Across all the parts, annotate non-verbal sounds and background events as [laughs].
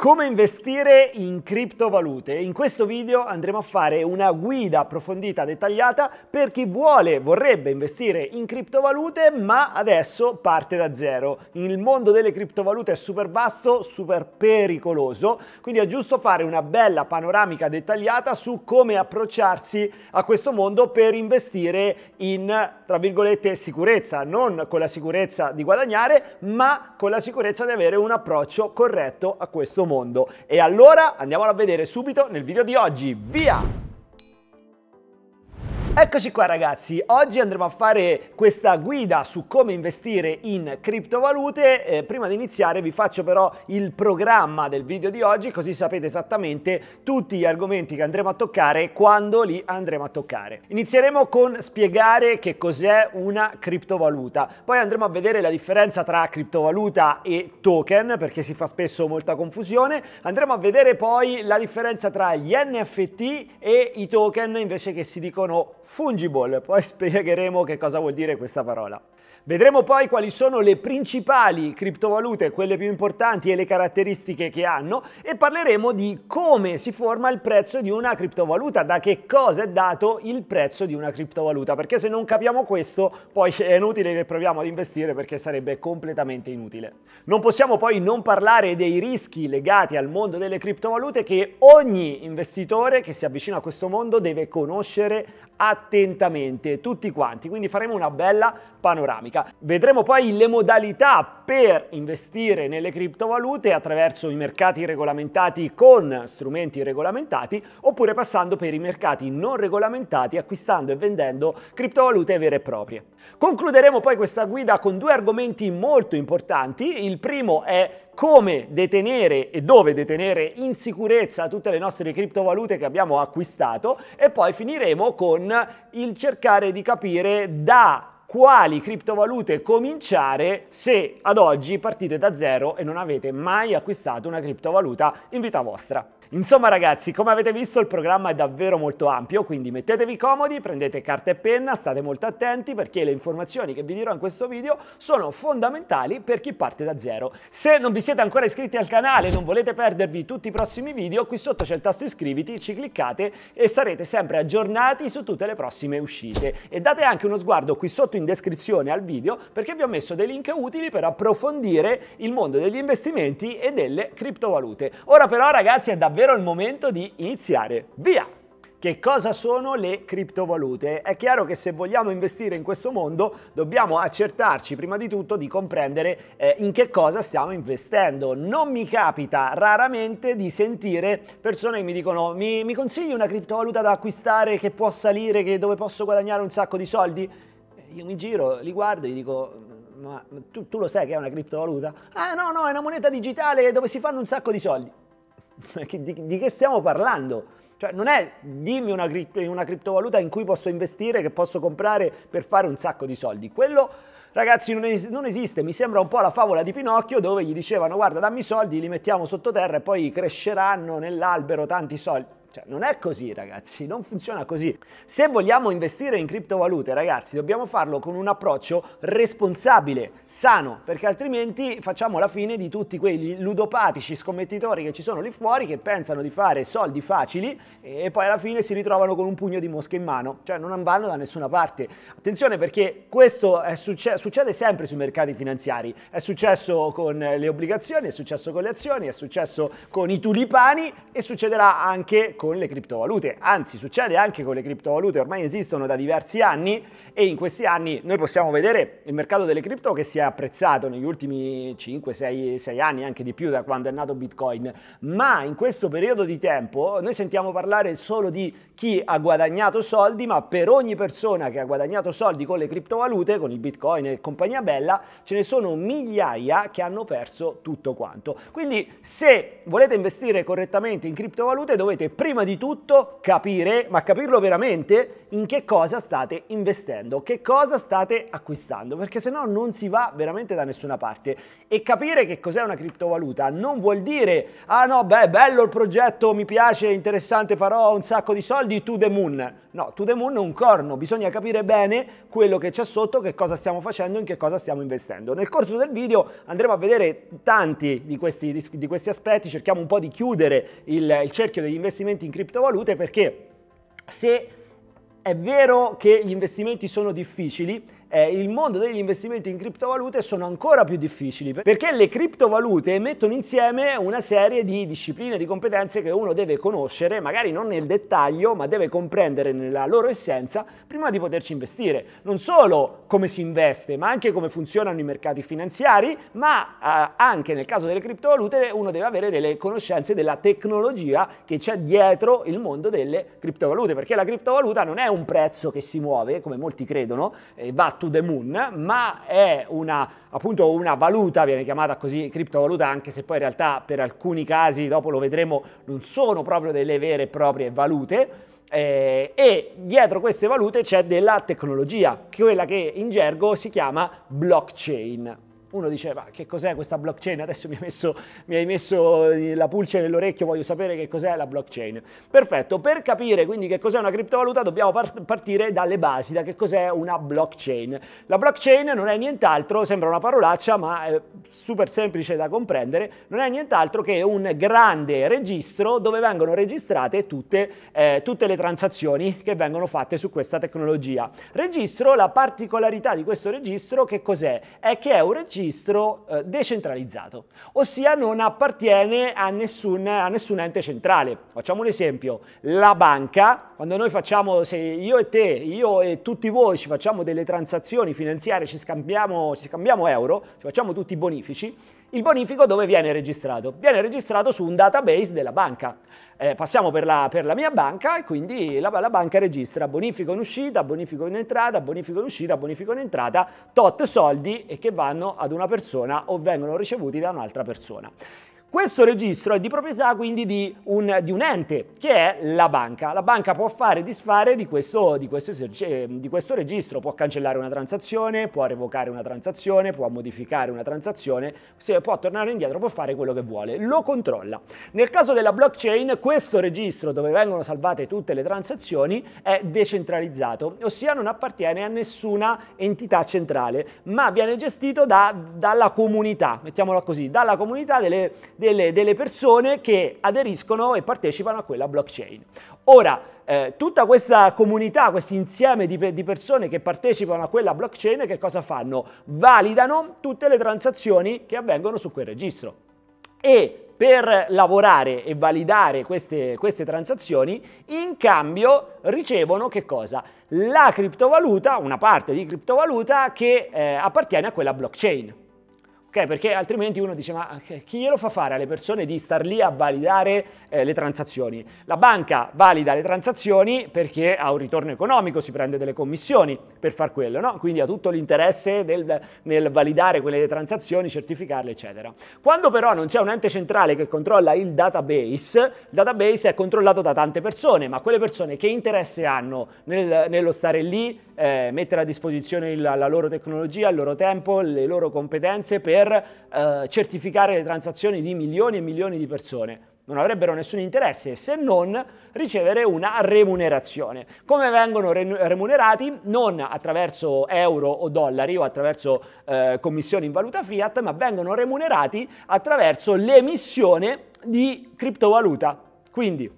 Come investire in criptovalute? In questo video andremo a fare una guida approfondita, dettagliata per chi vuole, vorrebbe investire in criptovalute ma adesso parte da zero. Il mondo delle criptovalute è super vasto, super pericoloso, quindi è giusto fare una bella panoramica dettagliata su come approcciarsi a questo mondo per investire in, tra virgolette, sicurezza, non con la sicurezza di guadagnare ma con la sicurezza di avere un approccio corretto a questo mondo mondo. E allora andiamolo a vedere subito nel video di oggi. Via! Eccoci qua ragazzi, oggi andremo a fare questa guida su come investire in criptovalute. Eh, prima di iniziare vi faccio però il programma del video di oggi così sapete esattamente tutti gli argomenti che andremo a toccare e quando li andremo a toccare. Inizieremo con spiegare che cos'è una criptovaluta, poi andremo a vedere la differenza tra criptovaluta e token perché si fa spesso molta confusione, andremo a vedere poi la differenza tra gli NFT e i token invece che si dicono fungible, poi [laughs] spiegheremo che cosa vuol dire questa parola. Vedremo poi quali sono le principali criptovalute, quelle più importanti e le caratteristiche che hanno e parleremo di come si forma il prezzo di una criptovaluta, da che cosa è dato il prezzo di una criptovaluta, perché se non capiamo questo poi è inutile che proviamo ad investire perché sarebbe completamente inutile. Non possiamo poi non parlare dei rischi legati al mondo delle criptovalute che ogni investitore che si avvicina a questo mondo deve conoscere attentamente, tutti quanti, quindi faremo una bella panoramica. Vedremo poi le modalità per investire nelle criptovalute attraverso i mercati regolamentati con strumenti regolamentati oppure passando per i mercati non regolamentati acquistando e vendendo criptovalute vere e proprie. Concluderemo poi questa guida con due argomenti molto importanti. Il primo è come detenere e dove detenere in sicurezza tutte le nostre criptovalute che abbiamo acquistato e poi finiremo con il cercare di capire da quali criptovalute cominciare se ad oggi partite da zero e non avete mai acquistato una criptovaluta in vita vostra. Insomma ragazzi, come avete visto il programma è davvero molto ampio, quindi mettetevi comodi, prendete carta e penna, state molto attenti perché le informazioni che vi dirò in questo video sono fondamentali per chi parte da zero. Se non vi siete ancora iscritti al canale e non volete perdervi tutti i prossimi video, qui sotto c'è il tasto iscriviti, ci cliccate e sarete sempre aggiornati su tutte le prossime uscite. E date anche uno sguardo qui sotto in descrizione al video perché vi ho messo dei link utili per approfondire il mondo degli investimenti e delle criptovalute. Ora però ragazzi è davvero davvero il momento di iniziare. Via! Che cosa sono le criptovalute? È chiaro che se vogliamo investire in questo mondo dobbiamo accertarci prima di tutto di comprendere eh, in che cosa stiamo investendo. Non mi capita raramente di sentire persone che mi dicono mi, mi consigli una criptovaluta da acquistare che può salire, che dove posso guadagnare un sacco di soldi? Eh, io mi giro, li guardo e gli dico ma tu, tu lo sai che è una criptovaluta? Ah no no è una moneta digitale dove si fanno un sacco di soldi. [laughs] di, di che stiamo parlando? Cioè non è dimmi una, una, criptovaluta in cui posso investire, che posso comprare per fare un sacco di soldi. Quello, ragazzi, non, es- non esiste. Mi sembra un po' la favola di Pinocchio dove gli dicevano guarda dammi i soldi, li mettiamo sottoterra e poi cresceranno nell'albero tanti soldi. Cioè, non è così, ragazzi, non funziona così. Se vogliamo investire in criptovalute, ragazzi, dobbiamo farlo con un approccio responsabile, sano, perché altrimenti facciamo la fine di tutti quei ludopatici scommettitori che ci sono lì fuori che pensano di fare soldi facili e poi alla fine si ritrovano con un pugno di mosche in mano, cioè non vanno da nessuna parte. Attenzione perché questo succe- succede sempre sui mercati finanziari, è successo con le obbligazioni, è successo con le azioni, è successo con i tulipani e succederà anche con le criptovalute, anzi succede anche con le criptovalute, ormai esistono da diversi anni e in questi anni noi possiamo vedere il mercato delle cripto che si è apprezzato negli ultimi 5, 6, 6 anni, anche di più da quando è nato Bitcoin, ma in questo periodo di tempo noi sentiamo parlare solo di chi ha guadagnato soldi, ma per ogni persona che ha guadagnato soldi con le criptovalute, con il Bitcoin e compagnia bella, ce ne sono migliaia che hanno perso tutto quanto. Quindi se volete investire correttamente in criptovalute dovete prima prima di tutto capire, ma capirlo veramente, in che cosa state investendo, che cosa state acquistando, perché se no non si va veramente da nessuna parte. E capire che cos'è una criptovaluta non vuol dire, ah no, beh, bello il progetto, mi piace, interessante, farò un sacco di soldi, to the moon. No, to the moon è un corno, bisogna capire bene quello che c'è sotto, che cosa stiamo facendo, in che cosa stiamo investendo. Nel corso del video andremo a vedere tanti di questi, di questi aspetti, cerchiamo un po' di chiudere il, il cerchio degli investimenti in criptovalute perché se è vero che gli investimenti sono difficili, eh, il mondo degli investimenti in criptovalute sono ancora più difficili perché le criptovalute mettono insieme una serie di discipline, di competenze che uno deve conoscere, magari non nel dettaglio, ma deve comprendere nella loro essenza prima di poterci investire. Non solo come si investe, ma anche come funzionano i mercati finanziari, ma eh, anche nel caso delle criptovalute uno deve avere delle conoscenze della tecnologia che c'è dietro il mondo delle criptovalute, perché la criptovaluta non è un prezzo che si muove, come molti credono, e va to the moon, ma è una, appunto una valuta, viene chiamata così criptovaluta, anche se poi in realtà per alcuni casi, dopo lo vedremo, non sono proprio delle vere e proprie valute, eh, e dietro queste valute c'è della tecnologia, quella che in gergo si chiama blockchain uno dice ma che cos'è questa blockchain? Adesso mi hai messo, mi hai messo eh, la pulce nell'orecchio, voglio sapere che cos'è la blockchain. Perfetto, per capire quindi che cos'è una criptovaluta dobbiamo par- partire dalle basi, da che cos'è una blockchain. La blockchain non è nient'altro, sembra una parolaccia ma è super semplice da comprendere, non è nient'altro che un grande registro dove vengono registrate tutte, eh, tutte le transazioni che vengono fatte su questa tecnologia. Registro, la particolarità di questo registro che cos'è? È che è un registro registro eh, decentralizzato, ossia non appartiene a nessun, a nessun, ente centrale. Facciamo un esempio, la banca, quando noi facciamo, se io e te, io e tutti voi ci facciamo delle transazioni finanziarie, ci scambiamo, ci scambiamo euro, ci facciamo tutti i bonifici, il bonifico dove viene registrato? Viene registrato su un database della banca eh, passiamo per la, per la, mia banca e quindi la, la, banca registra bonifico in uscita, bonifico in entrata, bonifico in uscita, bonifico in entrata, tot soldi e che vanno ad una persona o vengono ricevuti da un'altra persona. Questo registro è di proprietà quindi di un, di un, ente, che è la banca. La banca può fare e disfare di questo, di, questo eh, di questo, registro, può cancellare una transazione, può revocare una transazione, può modificare una transazione, può tornare indietro, può fare quello che vuole, lo controlla. Nel caso della blockchain, questo registro dove vengono salvate tutte le transazioni è decentralizzato, ossia non appartiene a nessuna entità centrale, ma viene gestito da, dalla comunità, mettiamolo così, dalla comunità delle delle, delle persone che aderiscono e partecipano a quella blockchain. Ora, eh, tutta questa comunità, questo insieme di, di, persone che partecipano a quella blockchain, che cosa fanno? Validano tutte le transazioni che avvengono su quel registro. E per lavorare e validare queste, queste transazioni, in cambio ricevono che cosa? La criptovaluta, una parte di criptovaluta che eh, appartiene a quella blockchain perché altrimenti uno dice: Ma chi glielo fa fare alle persone di star lì a validare eh, le transazioni? La banca valida le transazioni perché ha un ritorno economico, si prende delle commissioni per far quello, no? Quindi ha tutto l'interesse del, nel validare quelle transazioni, certificarle, eccetera. Quando però non c'è un ente centrale che controlla il database, il database è controllato da tante persone, ma quelle persone che interesse hanno nel, nello stare lì, eh, mettere a disposizione il, la loro tecnologia, il loro tempo, le loro competenze per per eh, certificare le transazioni di milioni e milioni di persone. Non avrebbero nessun interesse se non ricevere una remunerazione. Come vengono remunerati? Non attraverso euro o dollari o attraverso eh, commissioni in valuta fiat, ma vengono remunerati attraverso l'emissione di criptovaluta. Quindi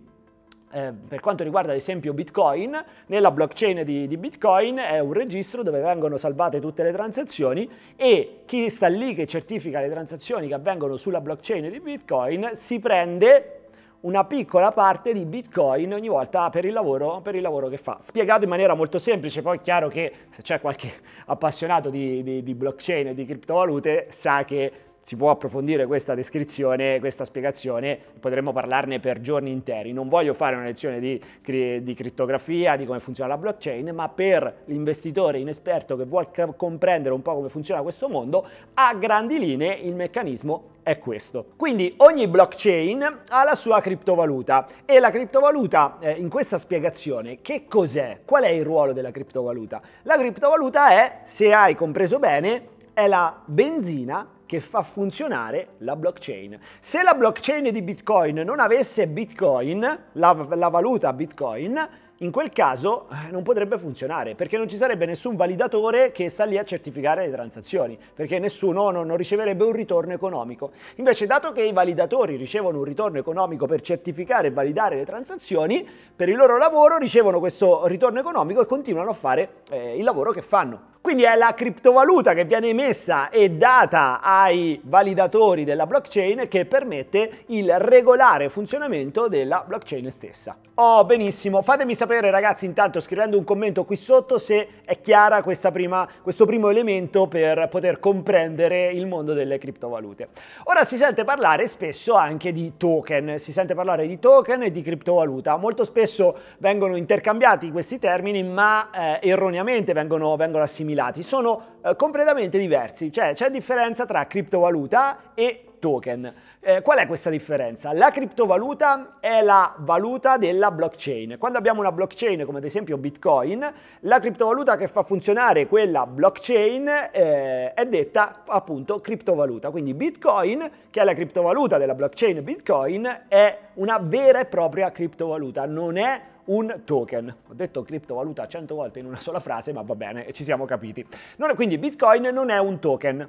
eh, per quanto riguarda ad esempio Bitcoin, nella blockchain di, di, Bitcoin è un registro dove vengono salvate tutte le transazioni e chi sta lì che certifica le transazioni che avvengono sulla blockchain di Bitcoin si prende una piccola parte di Bitcoin ogni volta per il, lavoro, per il lavoro che fa. Spiegato in maniera molto semplice, poi è chiaro che se c'è qualche [laughs] appassionato di, di, di blockchain e di criptovalute sa che si può approfondire questa descrizione, questa spiegazione, potremmo parlarne per giorni interi. Non voglio fare una lezione di, di criptografia, di come funziona la blockchain, ma per l'investitore inesperto che vuole comprendere un po' come funziona questo mondo, a grandi linee il meccanismo è questo. Quindi ogni blockchain ha la sua criptovaluta e la criptovaluta eh, in questa spiegazione che cos'è? Qual è il ruolo della criptovaluta? La criptovaluta è, se hai compreso bene, è la benzina che fa funzionare la blockchain. Se la blockchain di Bitcoin non avesse Bitcoin, la, la valuta Bitcoin, in quel caso eh, non potrebbe funzionare perché non ci sarebbe nessun validatore che sta lì a certificare le transazioni, perché nessuno non, non riceverebbe un ritorno economico. Invece, dato che i validatori ricevono un ritorno economico per certificare e validare le transazioni, per il loro lavoro ricevono questo ritorno economico e continuano a fare eh, il lavoro che fanno. Quindi è la criptovaluta che viene emessa e data ai validatori della blockchain che permette il regolare funzionamento della blockchain stessa. Oh, benissimo, fatemi sapere sapere ragazzi intanto scrivendo un commento qui sotto se è chiara prima, questo primo elemento per poter comprendere il mondo delle criptovalute. Ora si sente parlare spesso anche di token, si sente parlare di token e di criptovaluta, molto spesso vengono intercambiati questi termini ma eh, erroneamente vengono, vengono, assimilati, sono eh, completamente diversi, cioè c'è differenza tra criptovaluta e token. Eh, qual è questa differenza? La criptovaluta è la valuta della blockchain. Quando abbiamo una blockchain come ad esempio Bitcoin, la criptovaluta che fa funzionare quella blockchain eh, è detta appunto criptovaluta. Quindi Bitcoin, che è la criptovaluta della blockchain Bitcoin, è una vera e propria criptovaluta, non è un token. Ho detto criptovaluta 100 volte in una sola frase, ma va bene, ci siamo capiti. Non, quindi Bitcoin non è un token,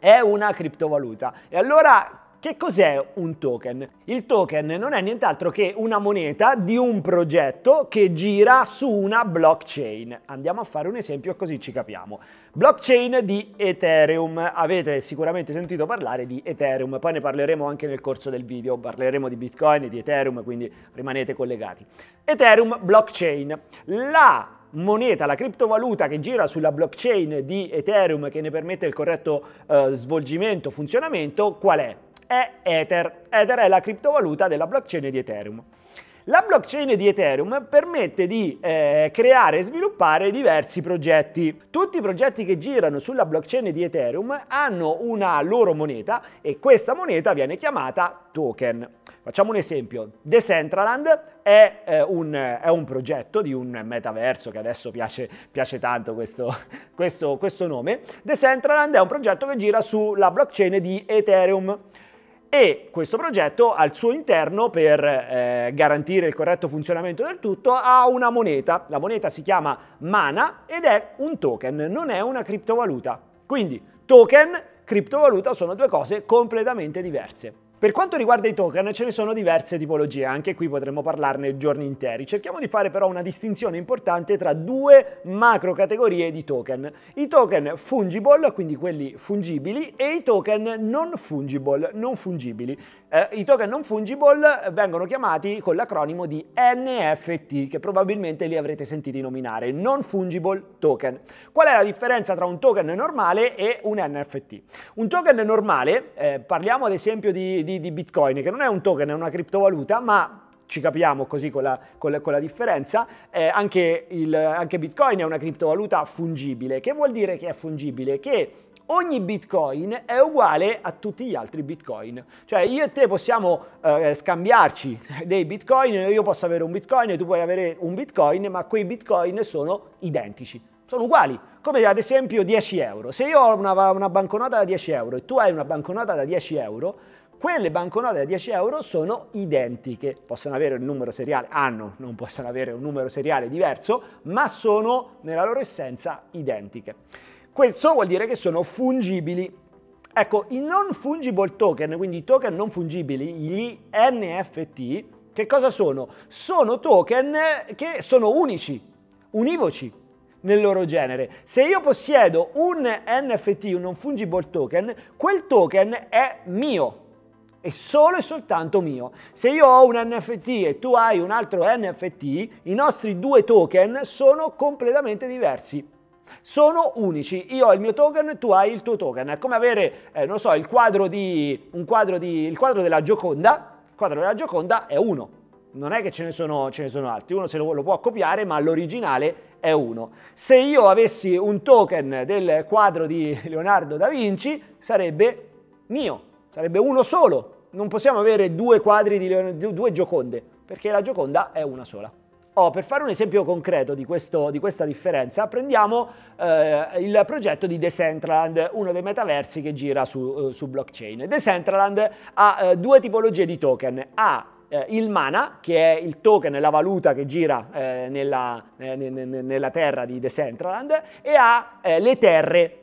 è una criptovaluta. E allora che cos'è un token? Il token non è nient'altro che una moneta di un progetto che gira su una blockchain. Andiamo a fare un esempio così ci capiamo. Blockchain di Ethereum. Avete sicuramente sentito parlare di Ethereum, poi ne parleremo anche nel corso del video. Parleremo di Bitcoin e di Ethereum, quindi rimanete collegati. Ethereum blockchain. La moneta, la criptovaluta che gira sulla blockchain di Ethereum che ne permette il corretto eh, svolgimento, funzionamento, qual è? è Ether. Ether è la criptovaluta della blockchain di Ethereum. La blockchain di Ethereum permette di eh, creare e sviluppare diversi progetti. Tutti i progetti che girano sulla blockchain di Ethereum hanno una loro moneta e questa moneta viene chiamata token. Facciamo un esempio, Decentraland è, eh, un, è un, progetto di un metaverso che adesso piace, piace tanto questo, [laughs] questo, questo nome. Decentraland è un progetto che gira sulla blockchain di Ethereum e questo progetto al suo interno per eh, garantire il corretto funzionamento del tutto ha una moneta, la moneta si chiama Mana ed è un token, non è una criptovaluta. Quindi token, criptovaluta sono due cose completamente diverse. Per quanto riguarda i token ce ne sono diverse tipologie, anche qui potremmo parlarne giorni interi. Cerchiamo di fare però una distinzione importante tra due macro categorie di token. I token fungible, quindi quelli fungibili, e i token non fungible, non fungibili. Eh, I token non fungible vengono chiamati con l'acronimo di NFT, che probabilmente li avrete sentiti nominare, non fungible token. Qual è la differenza tra un token normale e un NFT? Un token normale, eh, parliamo ad esempio di di, di Bitcoin, che non è un token, è una criptovaluta, ma ci capiamo così con la, con la, con la differenza, eh, anche, il, anche Bitcoin è una criptovaluta fungibile. Che vuol dire che è fungibile? Che ogni bitcoin è uguale a tutti gli altri bitcoin. Cioè io e te possiamo eh, scambiarci [laughs] dei bitcoin, io posso avere un bitcoin e tu puoi avere un bitcoin, ma quei bitcoin sono identici, sono uguali. Come ad esempio 10 euro. Se io ho una, una banconota da 10 euro e tu hai una banconota da 10 euro, quelle banconote da 10 euro sono identiche, possono avere un numero seriale, hanno, non possono avere un numero seriale diverso, ma sono nella loro essenza identiche. Questo vuol dire che sono fungibili. Ecco, i non fungible token, quindi i token non fungibili, gli NFT, che cosa sono? Sono token che sono unici, univoci, nel loro genere. Se io possiedo un NFT, un non fungible token, quel token è mio, è solo e soltanto mio. Se io ho un NFT e tu hai un altro NFT, i nostri due token sono completamente diversi. Sono unici, io ho il mio token, tu hai il tuo token. È come avere, eh, non so, il quadro, di, quadro di, il quadro della Gioconda. Il quadro della Gioconda è uno, non è che ce ne sono, ce ne sono altri. Uno se lo, lo può copiare, ma l'originale è uno. Se io avessi un token del quadro di Leonardo da Vinci, sarebbe mio sarebbe uno solo. Non possiamo avere due quadri di Leonardo, due Gioconde, perché la Gioconda è una sola. Oh, per fare un esempio concreto di, questo, di questa differenza, prendiamo eh, il progetto di Decentraland, uno dei metaversi che gira su, eh, su blockchain. Decentraland ha eh, due tipologie di token. Ha eh, il mana, che è il token, la valuta che gira eh, nella, eh, nella, terra di Decentraland, e ha le terre,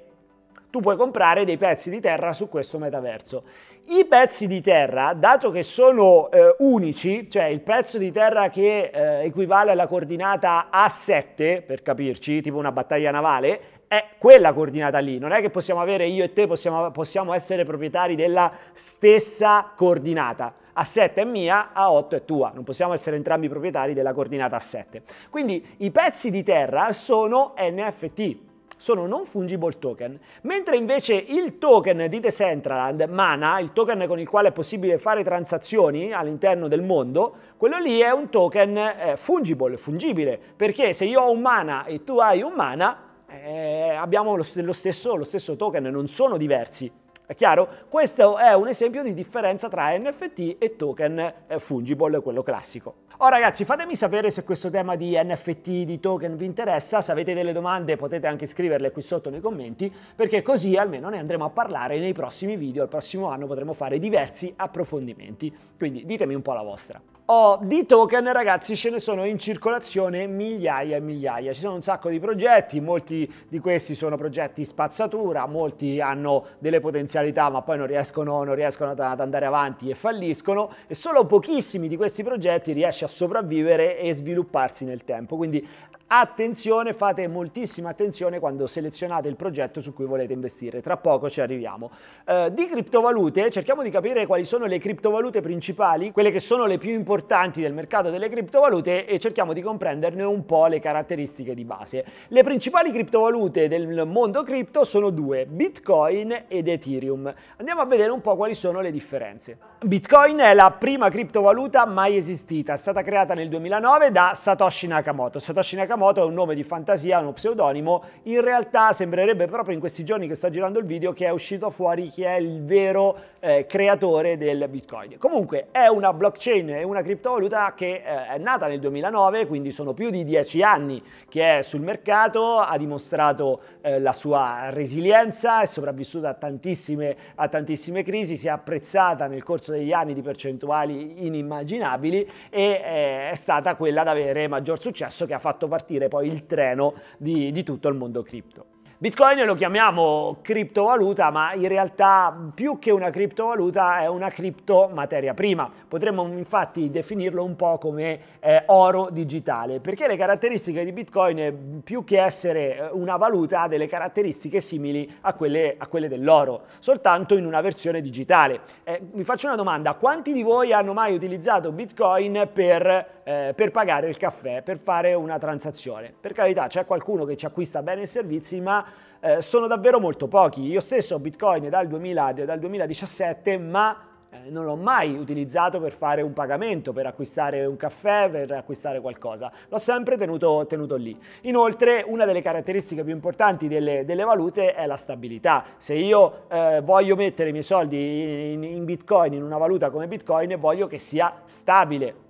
tu puoi comprare dei pezzi di terra su questo metaverso. I pezzi di terra, dato che sono eh, unici, cioè il pezzo di terra che eh, equivale alla coordinata A7, per capirci, tipo una battaglia navale, è quella coordinata lì, non è che possiamo avere io e te, possiamo, possiamo essere proprietari della stessa coordinata. A7 è mia, A8 è tua, non possiamo essere entrambi proprietari della coordinata A7. Quindi i pezzi di terra sono NFT, sono non fungible token, mentre invece il token di Decentraland, Mana, il token con il quale è possibile fare transazioni all'interno del mondo, quello lì è un token eh, fungible, fungibile, perché se io ho un Mana e tu hai un Mana, eh, abbiamo lo, lo, stesso, lo stesso token, non sono diversi. È chiaro? Questo è un esempio di differenza tra NFT e token eh, fungible, quello classico. Oh ragazzi, fatemi sapere se questo tema di NFT, di token vi interessa, se avete delle domande potete anche scriverle qui sotto nei commenti, perché così almeno ne andremo a parlare nei prossimi video, Al prossimo anno potremo fare diversi approfondimenti, quindi ditemi un po' la vostra. Oh, di token ragazzi ce ne sono in circolazione migliaia e migliaia, ci sono un sacco di progetti, molti di questi sono progetti spazzatura, molti hanno delle potenzialità ma poi non riescono, non riescono ad andare avanti e falliscono e solo pochissimi di questi progetti riesce a sopravvivere e svilupparsi nel tempo, quindi Attenzione, fate moltissima attenzione quando selezionate il progetto su cui volete investire, tra poco ci arriviamo. Eh, di criptovalute, cerchiamo di capire quali sono le criptovalute principali, quelle che sono le più importanti del mercato delle criptovalute e cerchiamo di comprenderne un po' le caratteristiche di base. Le principali criptovalute del mondo cripto sono due, Bitcoin ed Ethereum. Andiamo a vedere un po' quali sono le differenze. Bitcoin è la prima criptovaluta mai esistita, è stata creata nel 2009 da Satoshi Nakamoto. Satoshi Nakamoto Nakamoto è un nome di fantasia, uno pseudonimo, in realtà sembrerebbe proprio in questi giorni che sto girando il video che è uscito fuori chi è il vero eh, creatore del Bitcoin. Comunque è una blockchain, è una criptovaluta che eh, è nata nel 2009, quindi sono più di dieci anni che è sul mercato, ha dimostrato eh, la sua resilienza, è sopravvissuta a tantissime, a tantissime crisi, si è apprezzata nel corso degli anni di percentuali inimmaginabili e eh, è stata quella ad avere maggior successo che ha fatto partire partire poi il treno di, di tutto il mondo cripto. Bitcoin lo chiamiamo criptovaluta, ma in realtà più che una criptovaluta è una cripto materia prima. Potremmo infatti definirlo un po' come eh, oro digitale, perché le caratteristiche di Bitcoin, eh, più che essere eh, una valuta, ha delle caratteristiche simili a quelle, a quelle dell'oro, soltanto in una versione digitale. Eh, vi faccio una domanda, quanti di voi hanno mai utilizzato Bitcoin per eh, per pagare il caffè, per fare una transazione. Per carità, c'è qualcuno che ci acquista bene i servizi, ma eh, sono davvero molto pochi. Io stesso ho Bitcoin dal, 2000, dal 2017, ma eh, non l'ho mai utilizzato per fare un pagamento, per acquistare un caffè, per acquistare qualcosa, l'ho sempre tenuto, tenuto lì. Inoltre una delle caratteristiche più importanti delle, delle valute è la stabilità. Se io eh, voglio mettere i miei soldi in, in, in bitcoin, in una valuta come bitcoin, voglio che sia stabile,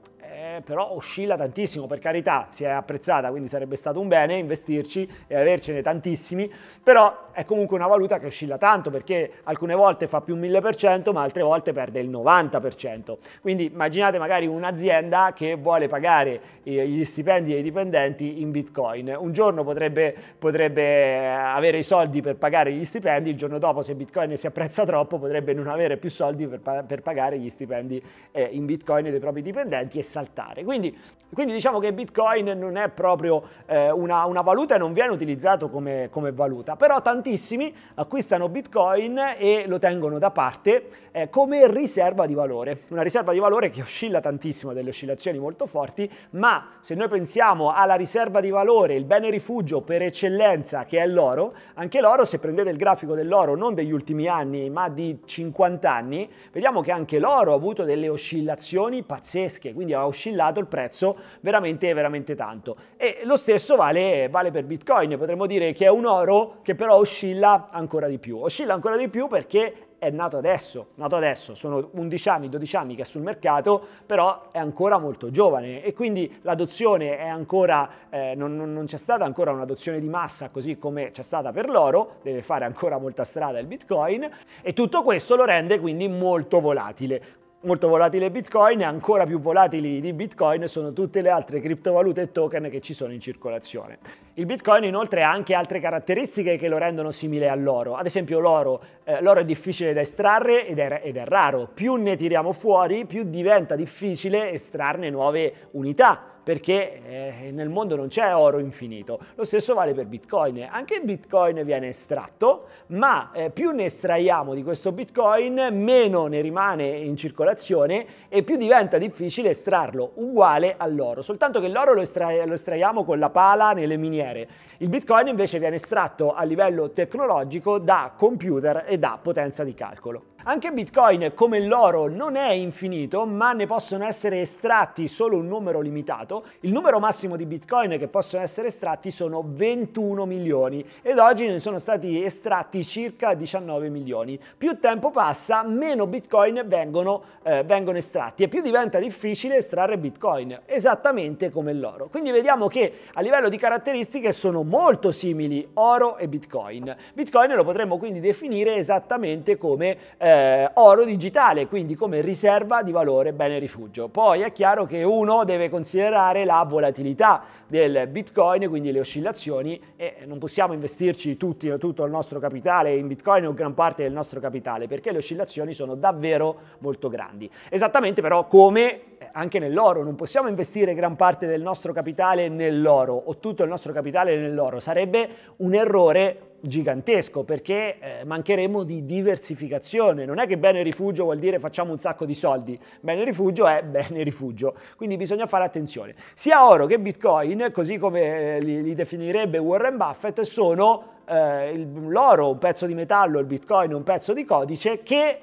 però oscilla tantissimo, per carità, si è apprezzata, quindi sarebbe stato un bene investirci e avercene tantissimi, però è comunque una valuta che oscilla tanto perché alcune volte fa più 1000% ma altre volte perde il 90%. Quindi immaginate magari un'azienda che vuole pagare eh, gli stipendi ai dipendenti in bitcoin. Un giorno potrebbe, potrebbe eh, avere i soldi per pagare gli stipendi, il giorno dopo se bitcoin si apprezza troppo potrebbe non avere più soldi per, per pagare gli stipendi eh, in bitcoin dei propri dipendenti e saltare. Quindi, quindi diciamo che bitcoin non è proprio eh, una, una, valuta e non viene utilizzato come, come valuta, però tanto tantissimi acquistano bitcoin e lo tengono da parte eh, come riserva di valore. Una riserva di valore che oscilla tantissimo, delle oscillazioni molto forti, ma se noi pensiamo alla riserva di valore, il bene rifugio per eccellenza che è l'oro, anche l'oro, se prendete il grafico dell'oro non degli ultimi anni ma di 50 anni, vediamo che anche l'oro ha avuto delle oscillazioni pazzesche, quindi ha oscillato il prezzo veramente, veramente tanto. E lo stesso vale, vale per bitcoin, potremmo dire che è un oro che però oscilla oscilla ancora di più. Oscilla ancora di più perché è nato adesso, nato adesso, sono 11 anni, 12 anni che è sul mercato, però è ancora molto giovane e quindi l'adozione è ancora, eh, non, non, non, c'è stata ancora un'adozione di massa così come c'è stata per l'oro, deve fare ancora molta strada il bitcoin e tutto questo lo rende quindi molto volatile molto volatile Bitcoin e ancora più volatili di Bitcoin sono tutte le altre criptovalute e token che ci sono in circolazione. Il Bitcoin inoltre ha anche altre caratteristiche che lo rendono simile all'oro. Ad esempio l'oro, eh, l'oro è difficile da estrarre ed è, ed è raro. Più ne tiriamo fuori, più diventa difficile estrarne nuove unità perché eh, nel mondo non c'è oro infinito. Lo stesso vale per Bitcoin. Anche Bitcoin viene estratto, ma eh, più ne estraiamo di questo Bitcoin, meno ne rimane in circolazione e più diventa difficile estrarlo, uguale all'oro. Soltanto che l'oro lo, estra- lo estraiamo con la pala nelle miniere. Il Bitcoin invece viene estratto a livello tecnologico da computer e da potenza di calcolo. Anche Bitcoin, come l'oro, non è infinito, ma ne possono essere estratti solo un numero limitato voto, il numero massimo di bitcoin che possono essere estratti sono 21 milioni ed oggi ne sono stati estratti circa 19 milioni. Più tempo passa, meno bitcoin vengono, eh, vengono estratti e più diventa difficile estrarre bitcoin, esattamente come l'oro. Quindi vediamo che a livello di caratteristiche sono molto simili oro e bitcoin. Bitcoin lo potremmo quindi definire esattamente come eh, oro digitale, quindi come riserva di valore, bene rifugio. Poi è chiaro che uno deve considerare considerare la volatilità del Bitcoin, quindi le oscillazioni e non possiamo investirci tutti, tutto il nostro capitale in Bitcoin o gran parte del nostro capitale perché le oscillazioni sono davvero molto grandi. Esattamente però come eh, anche nell'oro, non possiamo investire gran parte del nostro capitale nell'oro o tutto il nostro capitale nell'oro, sarebbe un errore gigantesco perché eh, mancheremo di diversificazione. Non è che bene rifugio vuol dire facciamo un sacco di soldi, bene rifugio è bene rifugio, quindi bisogna fare attenzione. Sia oro che bitcoin, così come eh, li, li definirebbe Warren Buffett, sono eh, l'oro un pezzo di metallo, il bitcoin un pezzo di codice che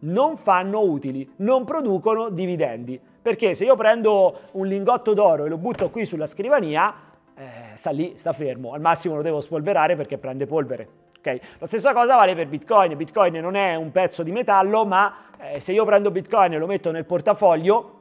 non fanno utili, non producono dividendi. Perché se io prendo un lingotto d'oro e lo butto qui sulla scrivania, eh, sta lì, sta fermo, al massimo lo devo spolverare perché prende polvere. Okay? La stessa cosa vale per Bitcoin, Bitcoin non è un pezzo di metallo, ma eh, se io prendo Bitcoin e lo metto nel portafoglio,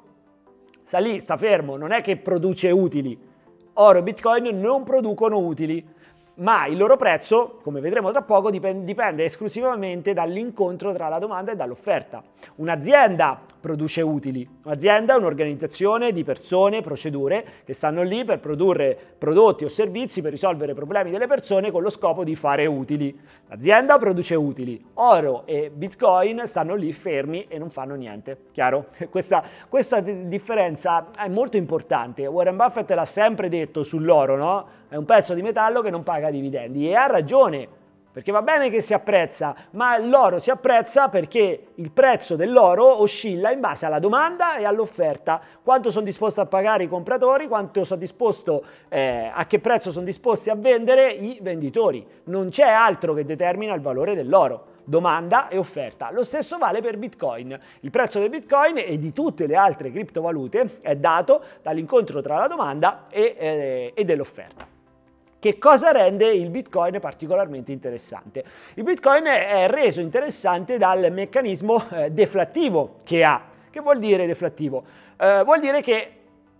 sta lì, sta fermo, non è che produce utili. Oro e Bitcoin non producono utili, ma il loro prezzo, come vedremo tra poco, dipende, dipende esclusivamente dall'incontro tra la domanda e dall'offerta. Un'azienda produce utili. Un'azienda è un'organizzazione di persone, procedure che stanno lì per produrre prodotti o servizi per risolvere problemi delle persone con lo scopo di fare utili. L'azienda produce utili. Oro e Bitcoin stanno lì fermi e non fanno niente. Chiaro? [laughs] Questa, questa differenza è molto importante. Warren Buffett l'ha sempre detto sull'oro, no? È un pezzo di metallo che non paga dividendi e ha ragione perché va bene che si apprezza, ma l'oro si apprezza perché il prezzo dell'oro oscilla in base alla domanda e all'offerta. Quanto sono disposto a pagare i compratori, quanto sono disposto, eh, a che prezzo sono disposti a vendere i venditori. Non c'è altro che determina il valore dell'oro domanda e offerta. Lo stesso vale per Bitcoin. Il prezzo del Bitcoin e di tutte le altre criptovalute è dato dall'incontro tra la domanda e, eh, e dell'offerta. Che cosa rende il Bitcoin particolarmente interessante? Il Bitcoin è reso interessante dal meccanismo eh, deflattivo che ha. Che vuol dire deflattivo? Eh, vuol dire che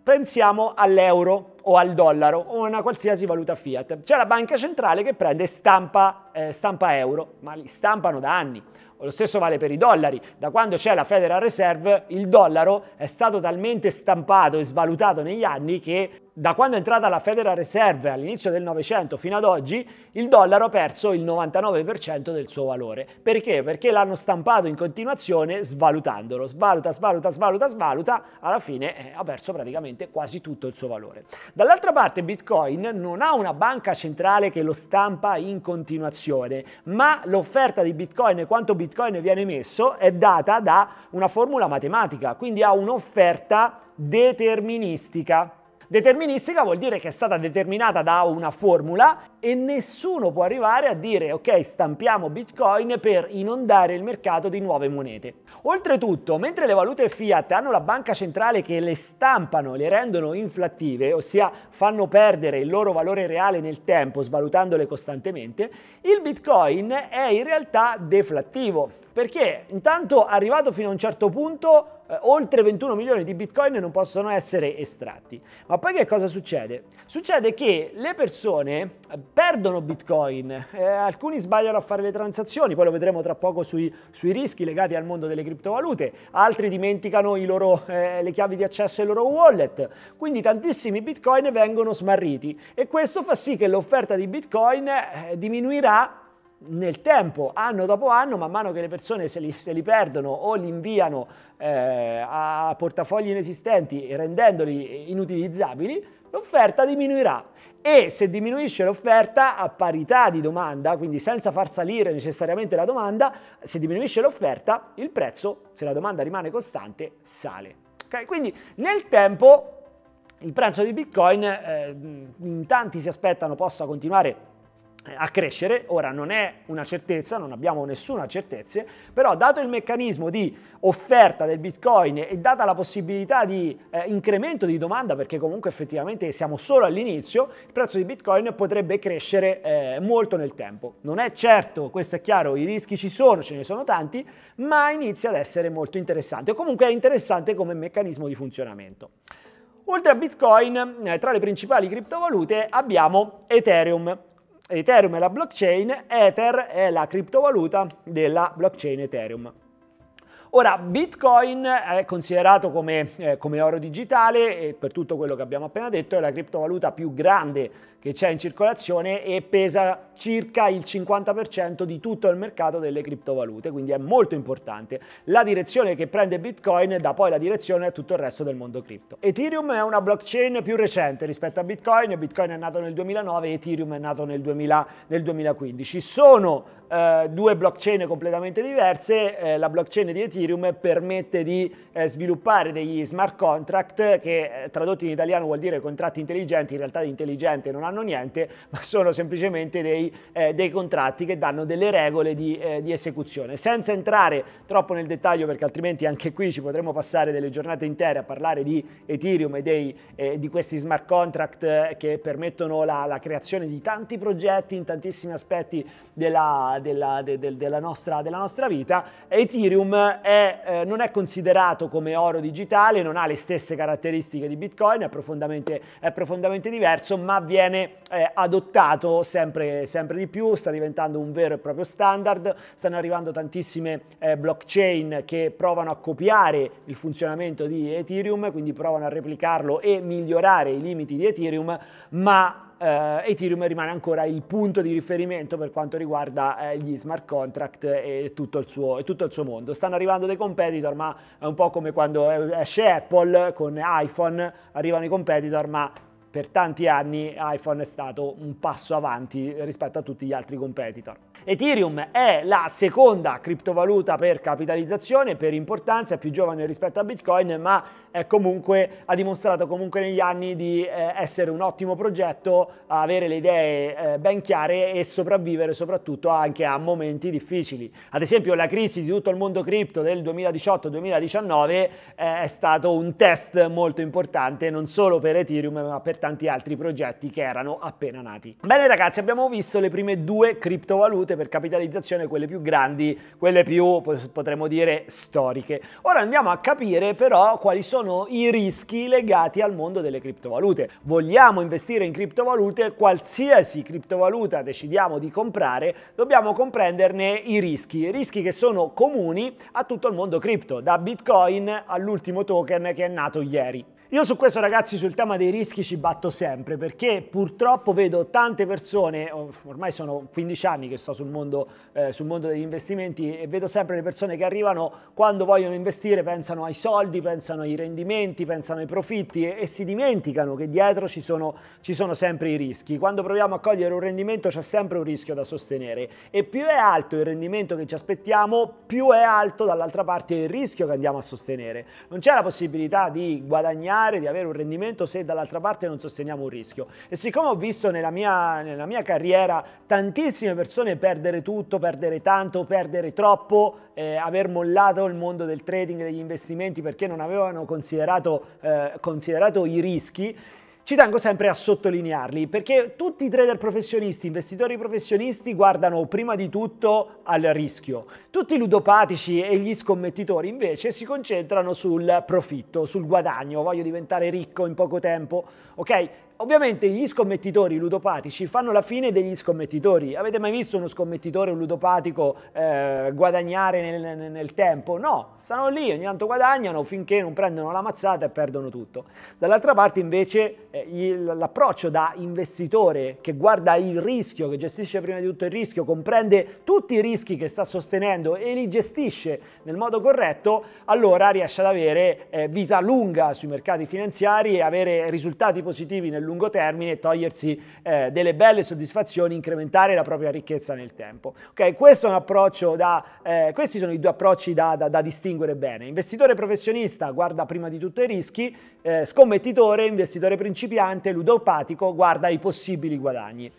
pensiamo all'euro o al dollaro o a una qualsiasi valuta fiat. C'è la banca centrale che prende e stampa, eh, stampa euro, ma li stampano da anni. Lo stesso vale per i dollari. Da quando c'è la Federal Reserve, il dollaro è stato talmente stampato e svalutato negli anni che da quando è entrata la Federal Reserve all'inizio del Novecento fino ad oggi, il dollaro ha perso il 99% del suo valore. Perché? Perché l'hanno stampato in continuazione svalutandolo. Svaluta, svaluta, svaluta, svaluta, alla fine eh, ha perso praticamente quasi tutto il suo valore. Dall'altra parte Bitcoin non ha una banca centrale che lo stampa in continuazione, ma l'offerta di Bitcoin e quanto Bitcoin viene messo è data da una formula matematica, quindi ha un'offerta deterministica. Deterministica vuol dire che è stata determinata da una formula e nessuno può arrivare a dire ok stampiamo bitcoin per inondare il mercato di nuove monete. Oltretutto, mentre le valute fiat hanno la banca centrale che le stampano, le rendono inflattive, ossia fanno perdere il loro valore reale nel tempo svalutandole costantemente, il bitcoin è in realtà deflattivo perché intanto arrivato fino a un certo punto eh, oltre 21 milioni di bitcoin non possono essere estratti. Ma poi che cosa succede? Succede che le persone eh, perdono bitcoin, eh, alcuni sbagliano a fare le transazioni, poi lo vedremo tra poco sui, sui rischi legati al mondo delle criptovalute, altri dimenticano loro, eh, le chiavi di accesso ai loro wallet, quindi tantissimi bitcoin vengono smarriti e questo fa sì che l'offerta di bitcoin eh, diminuirà nel tempo, anno dopo anno, man mano che le persone se li, se li perdono o li inviano eh, a portafogli inesistenti rendendoli inutilizzabili, l'offerta diminuirà. E se diminuisce l'offerta a parità di domanda, quindi senza far salire necessariamente la domanda, se diminuisce l'offerta, il prezzo, se la domanda rimane costante, sale. Okay? Quindi nel tempo il prezzo di Bitcoin eh, in tanti si aspettano possa continuare a a crescere, ora non è una certezza, non abbiamo nessuna certezza, però dato il meccanismo di offerta del Bitcoin e data la possibilità di eh, incremento di domanda, perché comunque effettivamente siamo solo all'inizio, il prezzo di Bitcoin potrebbe crescere eh, molto nel tempo. Non è certo, questo è chiaro, i rischi ci sono, ce ne sono tanti, ma inizia ad essere molto interessante, o comunque è interessante come meccanismo di funzionamento. Oltre a Bitcoin, eh, tra le principali criptovalute abbiamo Ethereum Ethereum è la blockchain, Ether è la criptovaluta della blockchain Ethereum. Ora, Bitcoin è considerato come, eh, come oro digitale e per tutto quello che abbiamo appena detto è la criptovaluta più grande che c'è in circolazione e pesa circa il 50% di tutto il mercato delle criptovalute, quindi è molto importante. La direzione che prende Bitcoin dà poi la direzione a tutto il resto del mondo cripto. Ethereum è una blockchain più recente rispetto a Bitcoin, Bitcoin è nato nel 2009, Ethereum è nato nel, 2000, nel 2015. Sono eh, due blockchain completamente diverse, eh, la blockchain di Ethereum permette di eh, sviluppare degli smart contract che eh, tradotti in italiano vuol dire contratti intelligenti, in realtà di intelligente non hanno niente, ma sono semplicemente dei, eh, dei contratti che danno delle regole di, di, esecuzione. Senza entrare troppo nel dettaglio perché altrimenti anche qui ci potremmo passare delle giornate intere a parlare di Ethereum e dei, di questi smart contract che permettono la, la creazione di tanti progetti in tantissimi aspetti della della, de, de, della, nostra, della nostra, vita. Ethereum è, eh, non è considerato come oro digitale, non ha le stesse caratteristiche di Bitcoin, è profondamente, è profondamente diverso, ma viene eh, adottato sempre, sempre, di più, sta diventando un vero e proprio standard, stanno arrivando tantissime eh, blockchain che provano a copiare il funzionamento di Ethereum, quindi provano a replicarlo e migliorare i limiti di Ethereum, ma eh, Ethereum rimane ancora il punto di riferimento per quanto riguarda eh, gli smart contract e tutto, il suo, e tutto il suo mondo. Stanno arrivando dei competitor, ma è un po' come quando eh, esce Apple con iPhone, arrivano i competitor, ma per tanti anni iPhone è stato un passo avanti rispetto a tutti gli altri competitor. Ethereum è la seconda criptovaluta per capitalizzazione, per importanza, è più giovane rispetto a Bitcoin, ma comunque, ha dimostrato comunque negli anni di eh, essere un ottimo progetto, avere le idee eh, ben chiare e sopravvivere soprattutto anche a momenti difficili. Ad esempio la crisi di tutto il mondo cripto del 2018-2019 eh, è stato un test molto importante non solo per Ethereum ma per tanti altri progetti che erano appena nati. Bene ragazzi, abbiamo visto le prime due criptovalute per capitalizzazione, quelle più grandi, quelle più potremmo dire storiche. Ora andiamo a capire però quali sono sono i rischi legati al mondo delle criptovalute. Vogliamo investire in criptovalute, qualsiasi criptovaluta decidiamo di comprare, dobbiamo comprenderne i rischi, rischi che sono comuni a tutto il mondo cripto, da Bitcoin all'ultimo token che è nato ieri. Io su questo ragazzi sul tema dei rischi ci batto sempre perché purtroppo vedo tante persone, ormai sono 15 anni che sto sul mondo, eh, sul mondo degli investimenti e vedo sempre le persone che arrivano quando vogliono investire pensano ai soldi, pensano ai rendimenti, pensano ai profitti e, e si dimenticano che dietro ci sono, ci sono sempre i rischi. Quando proviamo a cogliere un rendimento c'è sempre un rischio da sostenere e più è alto il rendimento che ci aspettiamo, più è alto dall'altra parte il rischio che andiamo a sostenere. Non c'è la possibilità di guadagnare guadagnare, di avere un rendimento se dall'altra parte non sosteniamo un rischio. E siccome ho visto nella mia, nella mia carriera tantissime persone perdere tutto, perdere tanto, perdere troppo, eh, aver mollato il mondo del trading, degli investimenti perché non avevano considerato, eh, considerato i rischi, ci tengo sempre a sottolinearli perché tutti i trader professionisti, investitori professionisti guardano prima di tutto al rischio. Tutti i ludopatici e gli scommettitori invece si concentrano sul profitto, sul guadagno, voglio diventare ricco in poco tempo, ok? Ovviamente gli scommettitori ludopatici fanno la fine degli scommettitori. Avete mai visto uno scommettitore, ludopatico eh, guadagnare nel, nel, nel, tempo? No, stanno lì, ogni tanto guadagnano finché non prendono la mazzata e perdono tutto. Dall'altra parte invece eh, l'approccio da investitore che guarda il rischio, che gestisce prima di tutto il rischio, comprende tutti i rischi che sta sostenendo e li gestisce nel modo corretto, allora riesce ad avere eh, vita lunga sui mercati finanziari e avere risultati positivi nel lungo lungo termine e togliersi eh, delle belle soddisfazioni, incrementare la propria ricchezza nel tempo. Okay? Questo è un approccio da, eh, questi sono i due approcci da, da, da, distinguere bene. Investitore professionista guarda prima di tutto i rischi, eh, scommettitore, investitore principiante, ludopatico guarda i possibili guadagni.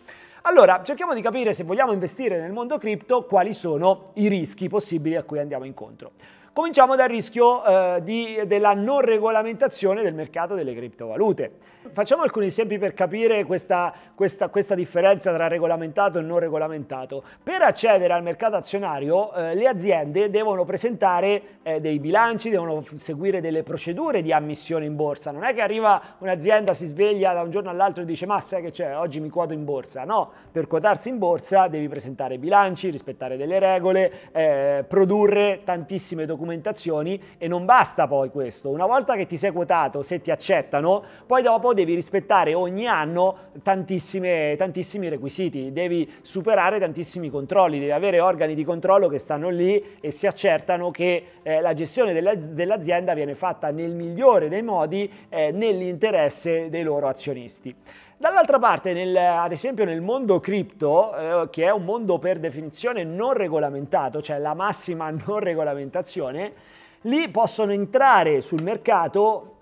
Allora, cerchiamo di capire se vogliamo investire nel mondo cripto quali sono i rischi possibili a cui andiamo incontro. Cominciamo dal rischio eh, di, della non regolamentazione del mercato delle criptovalute. Facciamo alcuni esempi per capire questa, questa, questa, differenza tra regolamentato e non regolamentato. Per accedere al mercato azionario eh, le aziende devono presentare eh, dei bilanci, devono seguire delle procedure di ammissione in borsa. Non è che arriva un'azienda, si sveglia da un giorno all'altro e dice ma sai che c'è, oggi mi quoto in borsa. No, per quotarsi in borsa devi presentare bilanci, rispettare delle regole, eh, produrre tantissime documentazioni e non basta poi questo. Una volta che ti sei quotato, se ti accettano, poi dopo devi rispettare ogni anno tantissimi requisiti, devi superare tantissimi controlli, devi avere organi di controllo che stanno lì e si accertano che eh, la gestione dell'azienda viene fatta nel migliore dei modi eh, nell'interesse dei loro azionisti. Dall'altra parte, nel, ad esempio nel mondo cripto, eh, che è un mondo per definizione non regolamentato, cioè la massima [laughs] non regolamentazione, lì possono entrare sul mercato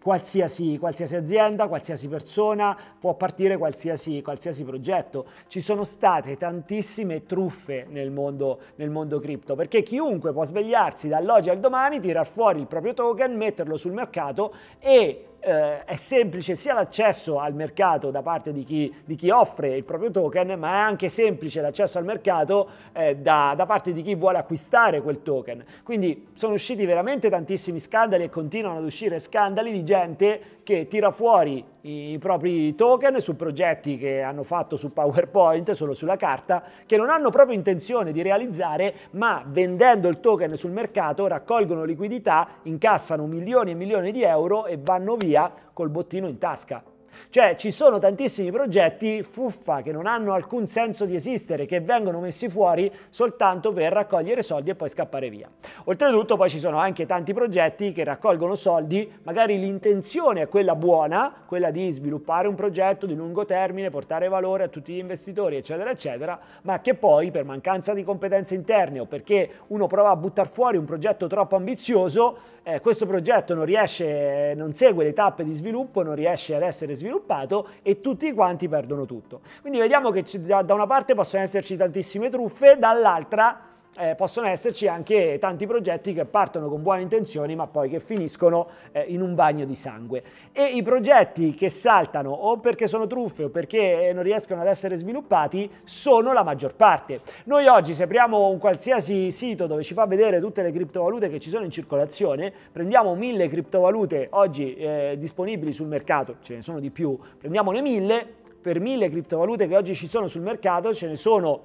Qualsiasi, qualsiasi, azienda, qualsiasi persona, può partire qualsiasi, qualsiasi, progetto. Ci sono state tantissime truffe nel mondo, nel mondo cripto, perché chiunque può svegliarsi dall'oggi al domani, tirar fuori il proprio token, metterlo sul mercato e eh, è semplice sia l'accesso al mercato da parte di chi, di chi, offre il proprio token, ma è anche semplice l'accesso al mercato eh, da, da, parte di chi vuole acquistare quel token. Quindi sono usciti veramente tantissimi scandali e continuano ad uscire scandali di gente che tira fuori i propri token su progetti che hanno fatto su PowerPoint, solo sulla carta, che non hanno proprio intenzione di realizzare, ma vendendo il token sul mercato raccolgono liquidità, incassano milioni e milioni di euro e vanno via col bottino in tasca. Cioè ci sono tantissimi progetti fuffa che non hanno alcun senso di esistere, che vengono messi fuori soltanto per raccogliere soldi e poi scappare via. Oltretutto poi ci sono anche tanti progetti che raccolgono soldi, magari l'intenzione è quella buona, quella di sviluppare un progetto di lungo termine, portare valore a tutti gli investitori, eccetera, eccetera, ma che poi per mancanza di competenze interne o perché uno prova a buttare fuori un progetto troppo ambizioso, eh, questo progetto non riesce, non segue le tappe di sviluppo, non riesce ad essere sviluppato e tutti quanti perdono tutto. Quindi vediamo che da una parte possono esserci tantissime truffe, dall'altra eh, possono esserci anche tanti progetti che partono con buone intenzioni ma poi che finiscono eh, in un bagno di sangue. E i progetti che saltano o perché sono truffe o perché eh, non riescono ad essere sviluppati sono la maggior parte. Noi oggi se apriamo un qualsiasi sito dove ci fa vedere tutte le criptovalute che ci sono in circolazione, prendiamo mille criptovalute oggi eh, disponibili sul mercato, ce ne sono di più, prendiamone mille, per mille criptovalute che oggi ci sono sul mercato ce ne sono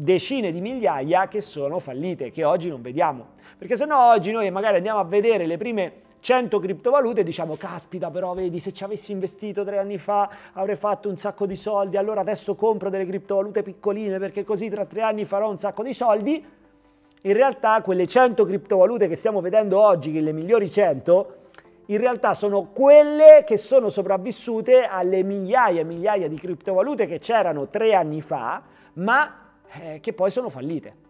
decine di migliaia che sono fallite, che oggi non vediamo. Perché se no oggi noi magari andiamo a vedere le prime 100 criptovalute e diciamo caspita però vedi se ci avessi investito tre anni fa avrei fatto un sacco di soldi, allora adesso compro delle criptovalute piccoline perché così tra tre anni farò un sacco di soldi. In realtà quelle 100 criptovalute che stiamo vedendo oggi, che le migliori 100, in realtà sono quelle che sono sopravvissute alle migliaia e migliaia di criptovalute che c'erano tre anni fa, ma eh, che poi sono fallite.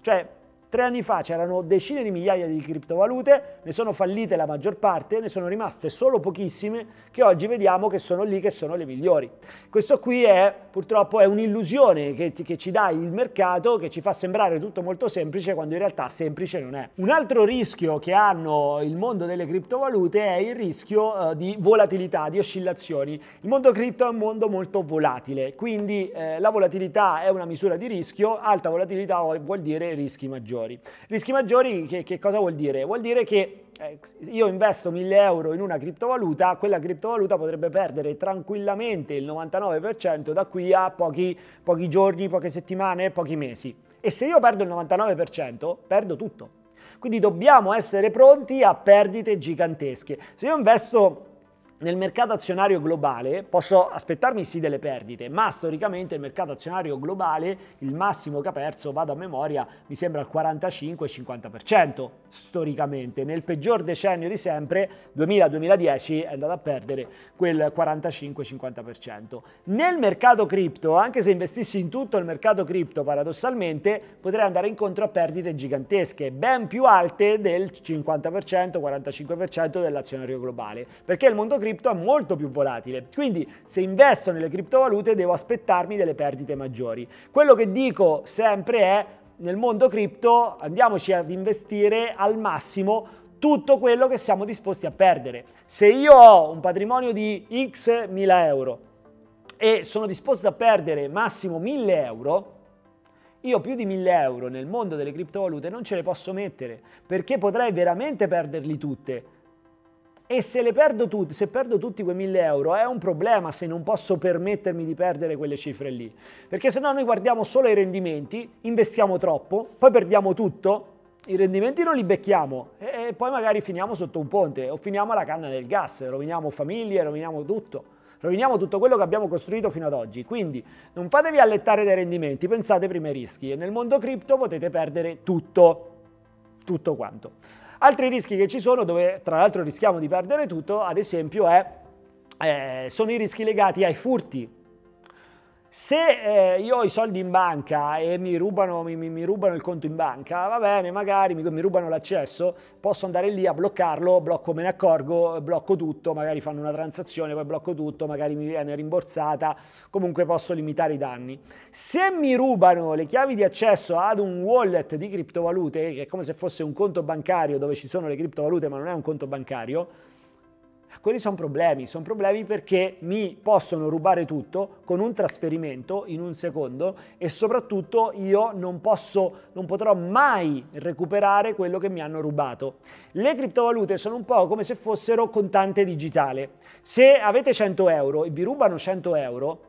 Cioè, Tre anni fa c'erano decine di migliaia di criptovalute, ne sono fallite la maggior parte, ne sono rimaste solo pochissime che oggi vediamo che sono lì che sono le migliori. Questo qui è purtroppo è un'illusione che, che ci dà il mercato, che ci fa sembrare tutto molto semplice quando in realtà semplice non è. Un altro rischio che hanno il mondo delle criptovalute è il rischio eh, di volatilità, di oscillazioni. Il mondo cripto è un mondo molto volatile, quindi eh, la volatilità è una misura di rischio, alta volatilità vuol dire rischi maggiori maggiori. Rischi maggiori che, che cosa vuol dire? Vuol dire che eh, io investo 1000 euro in una criptovaluta, quella criptovaluta potrebbe perdere tranquillamente il 99% da qui a pochi, pochi giorni, poche settimane, pochi mesi. E se io perdo il 99%, perdo tutto. Quindi dobbiamo essere pronti a perdite gigantesche. Se io investo nel mercato azionario globale posso aspettarmi sì delle perdite, ma storicamente il mercato azionario globale, il massimo che ha perso, vado a memoria, mi sembra il 45-50%, storicamente. Nel peggior decennio di sempre, 2000-2010, è andato a perdere quel 45-50%. Nel mercato cripto, anche se investissi in tutto il mercato cripto, paradossalmente, potrei andare incontro a perdite gigantesche, ben più alte del 50%-45% dell'azionario globale, perché il mondo cripto cripto è molto più volatile. Quindi se investo nelle criptovalute devo aspettarmi delle perdite maggiori. Quello che dico sempre è nel mondo cripto andiamoci ad investire al massimo tutto quello che siamo disposti a perdere. Se io ho un patrimonio di x mila euro e sono disposto a perdere massimo 1000 euro, io più di 1000 euro nel mondo delle criptovalute non ce le posso mettere perché potrei veramente perderli tutte. E se, le perdo tutte, se perdo tutti quei 1000 euro è un problema se non posso permettermi di perdere quelle cifre lì. Perché se no noi guardiamo solo i rendimenti, investiamo troppo, poi perdiamo tutto, i rendimenti non li becchiamo e poi magari finiamo sotto un ponte o finiamo la canna del gas, roviniamo famiglie, roviniamo tutto roviniamo tutto quello che abbiamo costruito fino ad oggi. Quindi non fatevi allettare dai rendimenti, pensate prima ai rischi e nel mondo cripto potete perdere tutto, tutto quanto. Altri rischi che ci sono, dove tra l'altro rischiamo di perdere tutto, ad esempio, è, eh, sono i rischi legati ai furti se eh, io ho i soldi in banca e mi rubano, mi, mi rubano, il conto in banca, va bene, magari mi, mi, rubano l'accesso, posso andare lì a bloccarlo, blocco, me ne accorgo, blocco tutto, magari fanno una transazione, poi blocco tutto, magari mi viene rimborsata, comunque posso limitare i danni. Se mi rubano le chiavi di accesso ad un wallet di criptovalute, che è come se fosse un conto bancario dove ci sono le criptovalute ma non è un conto bancario, quelli sono problemi, sono problemi perché mi possono rubare tutto con un trasferimento in un secondo e soprattutto io non posso, non potrò mai recuperare quello che mi hanno rubato. Le criptovalute sono un po' come se fossero contante digitale. Se avete 100 euro e vi rubano 100 euro,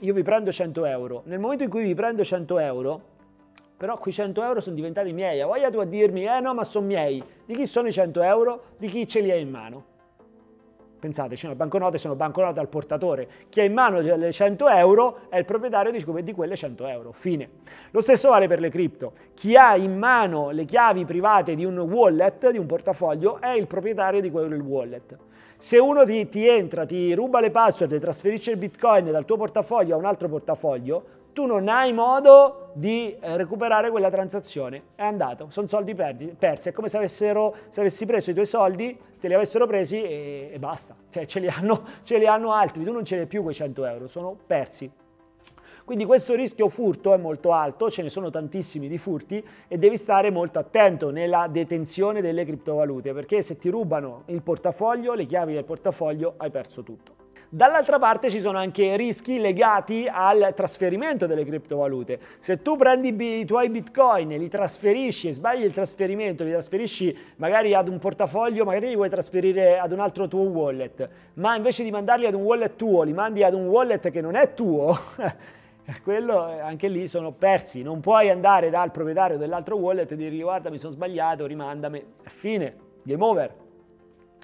io vi prendo 100 euro. Nel momento in cui vi prendo 100 euro, però quei 100 euro sono diventati miei. Voglia tu a dirmi, eh no, ma sono miei. Di chi sono i 100 euro? Di chi ce li ha in mano? pensate, no, le banconote sono banconote al portatore. Chi ha in mano le 100 euro è il proprietario di quelle 100 euro. Fine. Lo stesso vale per le cripto. Chi ha in mano le chiavi private di un wallet, di un portafoglio, è il proprietario di quel wallet. Se uno ti, ti entra, ti ruba le password e trasferisce il bitcoin dal tuo portafoglio a un altro portafoglio, tu non hai modo di eh, recuperare quella transazione. È andato, sono soldi perdi, persi. È come se, avessero, se, avessi preso i tuoi soldi, te li avessero presi e, e basta. Cioè, ce li, hanno, [laughs] ce li hanno altri, tu non ce li hai più quei 100 euro, sono persi. Quindi questo rischio furto è molto alto, ce ne sono tantissimi di furti e devi stare molto attento nella detenzione delle criptovalute perché se ti rubano il portafoglio, le chiavi del portafoglio, hai perso tutto. Dall'altra parte ci sono anche rischi legati al trasferimento delle criptovalute. Se tu prendi i tuoi bitcoin e li trasferisci e sbagli il trasferimento, li trasferisci magari ad un portafoglio, magari li vuoi trasferire ad un altro tuo wallet, ma invece di mandarli ad un wallet tuo, li mandi ad un wallet che non è tuo. [laughs] quello eh, anche lì sono persi, non puoi andare dal proprietario dell'altro wallet e dire guarda mi sono sbagliato, rimandami, fine, game over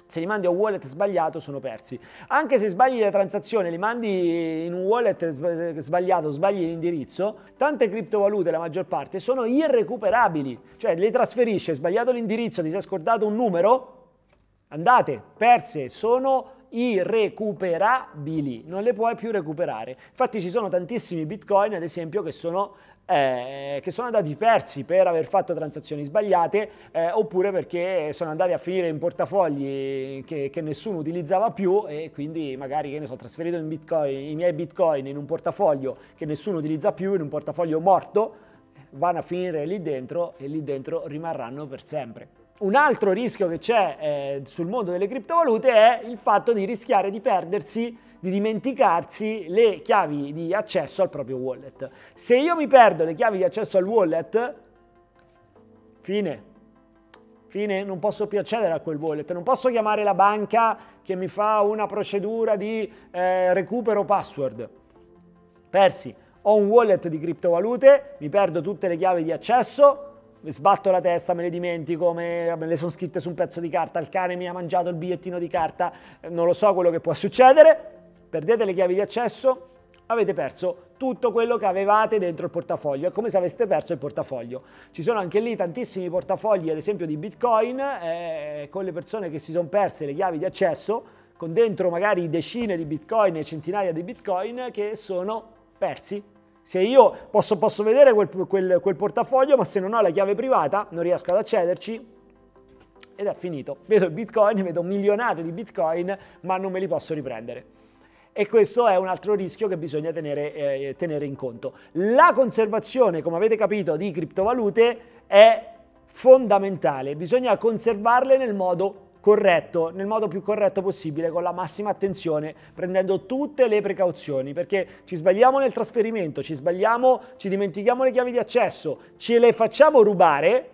se li mandi a un wallet sbagliato sono persi. Anche se sbagli la transazione, li mandi in un wallet sbagliato, sbagli l'indirizzo, tante criptovalute, la maggior parte, sono irrecuperabili. Cioè le trasferisce, sbagliato l'indirizzo, ti sei scordato un numero, andate, perse, sono irrecuperabili, non le puoi più recuperare. Infatti ci sono tantissimi bitcoin, ad esempio, che sono eh, che sono andati persi per aver fatto transazioni sbagliate eh, oppure perché sono andati a finire in portafogli che, che, nessuno utilizzava più e quindi magari che ne so, trasferito in bitcoin, i miei bitcoin in un portafoglio che nessuno utilizza più, in un portafoglio morto, eh, vanno a finire lì dentro e lì dentro rimarranno per sempre un altro rischio che c'è eh, sul mondo delle criptovalute è il fatto di rischiare di perdersi, di dimenticarsi le chiavi di accesso al proprio wallet. Se io mi perdo le chiavi di accesso al wallet, fine. Fine, non posso più accedere a quel wallet, non posso chiamare la banca che mi fa una procedura di eh, recupero password. Persi, ho un wallet di criptovalute, mi perdo tutte le chiavi di accesso, sbatto la testa, me le dimentico, me, me le sono scritte su un pezzo di carta, il cane mi ha mangiato il bigliettino di carta, eh, non lo so quello che può succedere, perdete le chiavi di accesso, avete perso tutto quello che avevate dentro il portafoglio, è come se aveste perso il portafoglio. Ci sono anche lì tantissimi portafogli, ad esempio di Bitcoin, eh, con le persone che si sono perse le chiavi di accesso, con dentro magari decine di Bitcoin e centinaia di Bitcoin che sono persi se io posso, posso vedere quel, quel, quel portafoglio, ma se non ho la chiave privata non riesco ad accederci, ed è finito. Vedo il bitcoin, vedo milionate di bitcoin, ma non me li posso riprendere. E questo è un altro rischio che bisogna tenere, eh, tenere in conto. La conservazione, come avete capito, di criptovalute è fondamentale, bisogna conservarle nel modo corretto, nel modo più corretto possibile, con la massima attenzione, prendendo tutte le precauzioni, perché ci sbagliamo nel trasferimento, ci sbagliamo, ci dimentichiamo le chiavi di accesso, ce le facciamo rubare,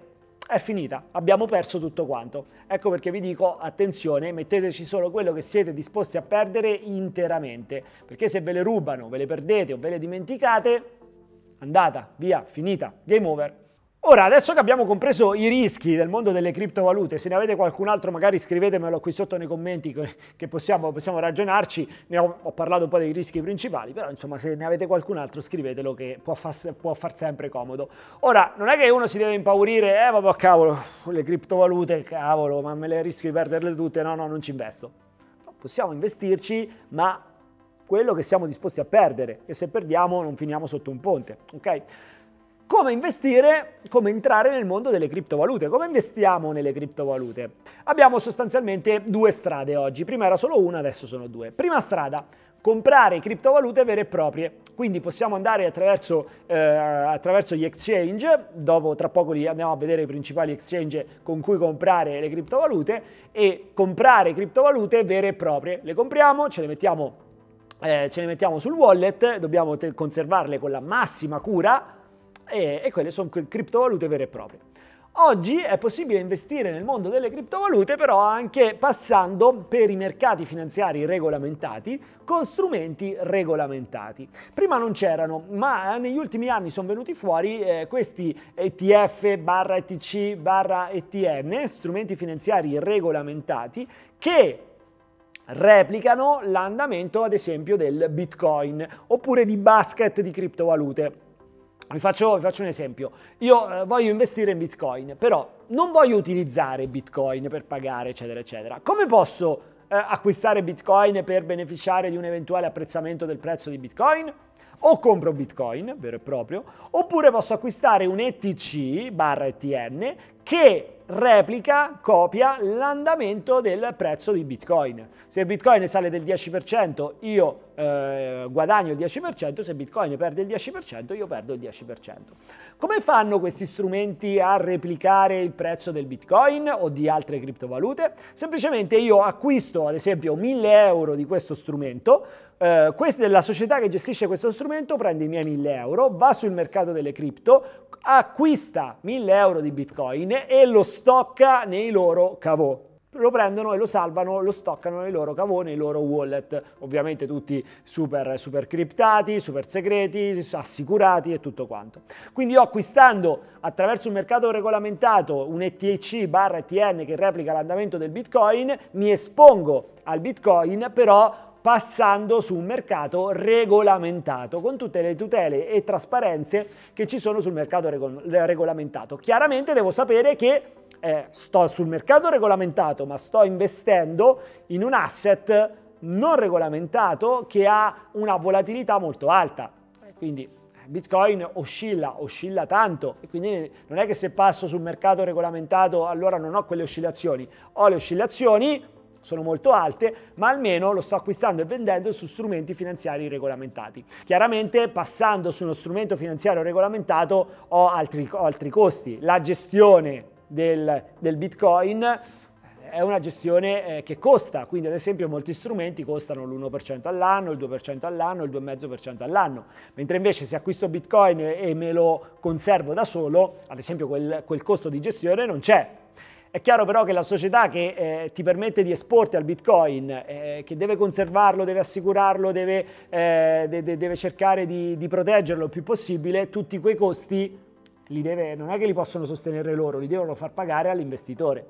è finita, abbiamo perso tutto quanto. Ecco perché vi dico attenzione, metteteci solo quello che siete disposti a perdere interamente, perché se ve le rubano, ve le perdete o ve le dimenticate, andata, via, finita, game over. Ora, adesso che abbiamo compreso i rischi del mondo delle criptovalute, se ne avete qualcun altro magari scrivetemelo qui sotto nei commenti che possiamo, possiamo ragionarci, ne ho, ho, parlato un po' dei rischi principali, però insomma se ne avete qualcun altro scrivetelo che può, fa, può far sempre comodo. Ora, non è che uno si deve impaurire, eh vabbè cavolo, le criptovalute, cavolo, ma me le rischio di perderle tutte, no, no, non ci investo. Possiamo investirci, ma quello che siamo disposti a perdere, e se perdiamo non finiamo sotto un ponte, ok? come investire, come entrare nel mondo delle criptovalute, come investiamo nelle criptovalute. Abbiamo sostanzialmente due strade oggi, prima era solo una, adesso sono due. Prima strada, comprare criptovalute vere e proprie, quindi possiamo andare attraverso, eh, attraverso gli exchange, dopo tra poco andiamo a vedere i principali exchange con cui comprare le criptovalute e comprare criptovalute vere e proprie. Le compriamo, ce le mettiamo eh, ce le mettiamo sul wallet, dobbiamo te- conservarle con la massima cura, e, e quelle sono criptovalute vere e proprie. Oggi è possibile investire nel mondo delle criptovalute però anche passando per i mercati finanziari regolamentati con strumenti regolamentati. Prima non c'erano, ma eh, negli ultimi anni sono venuti fuori eh, questi ETF barra ETC barra ETN, strumenti finanziari regolamentati, che replicano l'andamento ad esempio del Bitcoin oppure di basket di criptovalute. Vi faccio, vi faccio, un esempio. Io eh, voglio investire in Bitcoin, però non voglio utilizzare Bitcoin per pagare, eccetera, eccetera. Come posso eh, acquistare Bitcoin per beneficiare di un eventuale apprezzamento del prezzo di Bitcoin? O compro Bitcoin, vero e proprio, oppure posso acquistare un ETC barra ETN che replica, copia l'andamento del prezzo di Bitcoin. Se Bitcoin sale del 10% io eh, guadagno il 10%, se Bitcoin perde il 10% io perdo il 10%. Come fanno questi strumenti a replicare il prezzo del Bitcoin o di altre criptovalute? Semplicemente io acquisto ad esempio 1000 euro di questo strumento, eh, questa, la società che gestisce questo strumento prende i miei 1000 euro, va sul mercato delle cripto, acquista 1000 euro di Bitcoin, bene e lo stocca nei loro cavò lo prendono e lo salvano, lo stoccano nei loro cavò, nei loro wallet, ovviamente tutti super, super criptati, super segreti, assicurati e tutto quanto. Quindi io acquistando attraverso un mercato regolamentato un ETC barra ETN che replica l'andamento del Bitcoin, mi espongo al Bitcoin, però passando su un mercato regolamentato con tutte le tutele e trasparenze che ci sono sul mercato regol regolamentato. Chiaramente devo sapere che eh, sto sul mercato regolamentato ma sto investendo in un asset non regolamentato che ha una volatilità molto alta. Quindi eh, Bitcoin oscilla, oscilla tanto e quindi non è che se passo sul mercato regolamentato allora non ho quelle oscillazioni, ho le oscillazioni sono molto alte, ma almeno lo sto acquistando e vendendo su strumenti finanziari regolamentati. Chiaramente passando su uno strumento finanziario regolamentato ho altri, ho altri costi. La gestione del, del Bitcoin eh, è una gestione eh, che costa, quindi ad esempio molti strumenti costano l'1% all'anno, il 2% all'anno, il 2,5% all'anno, mentre invece se acquisto Bitcoin e me lo conservo da solo, ad esempio quel, quel costo di gestione non c'è, è chiaro però che la società che eh, ti permette di esporti al bitcoin, eh, che deve conservarlo, deve assicurarlo, deve, eh, de- de- deve cercare di-, di, proteggerlo il più possibile, tutti quei costi deve, non è che li possono sostenere loro, li devono far pagare all'investitore.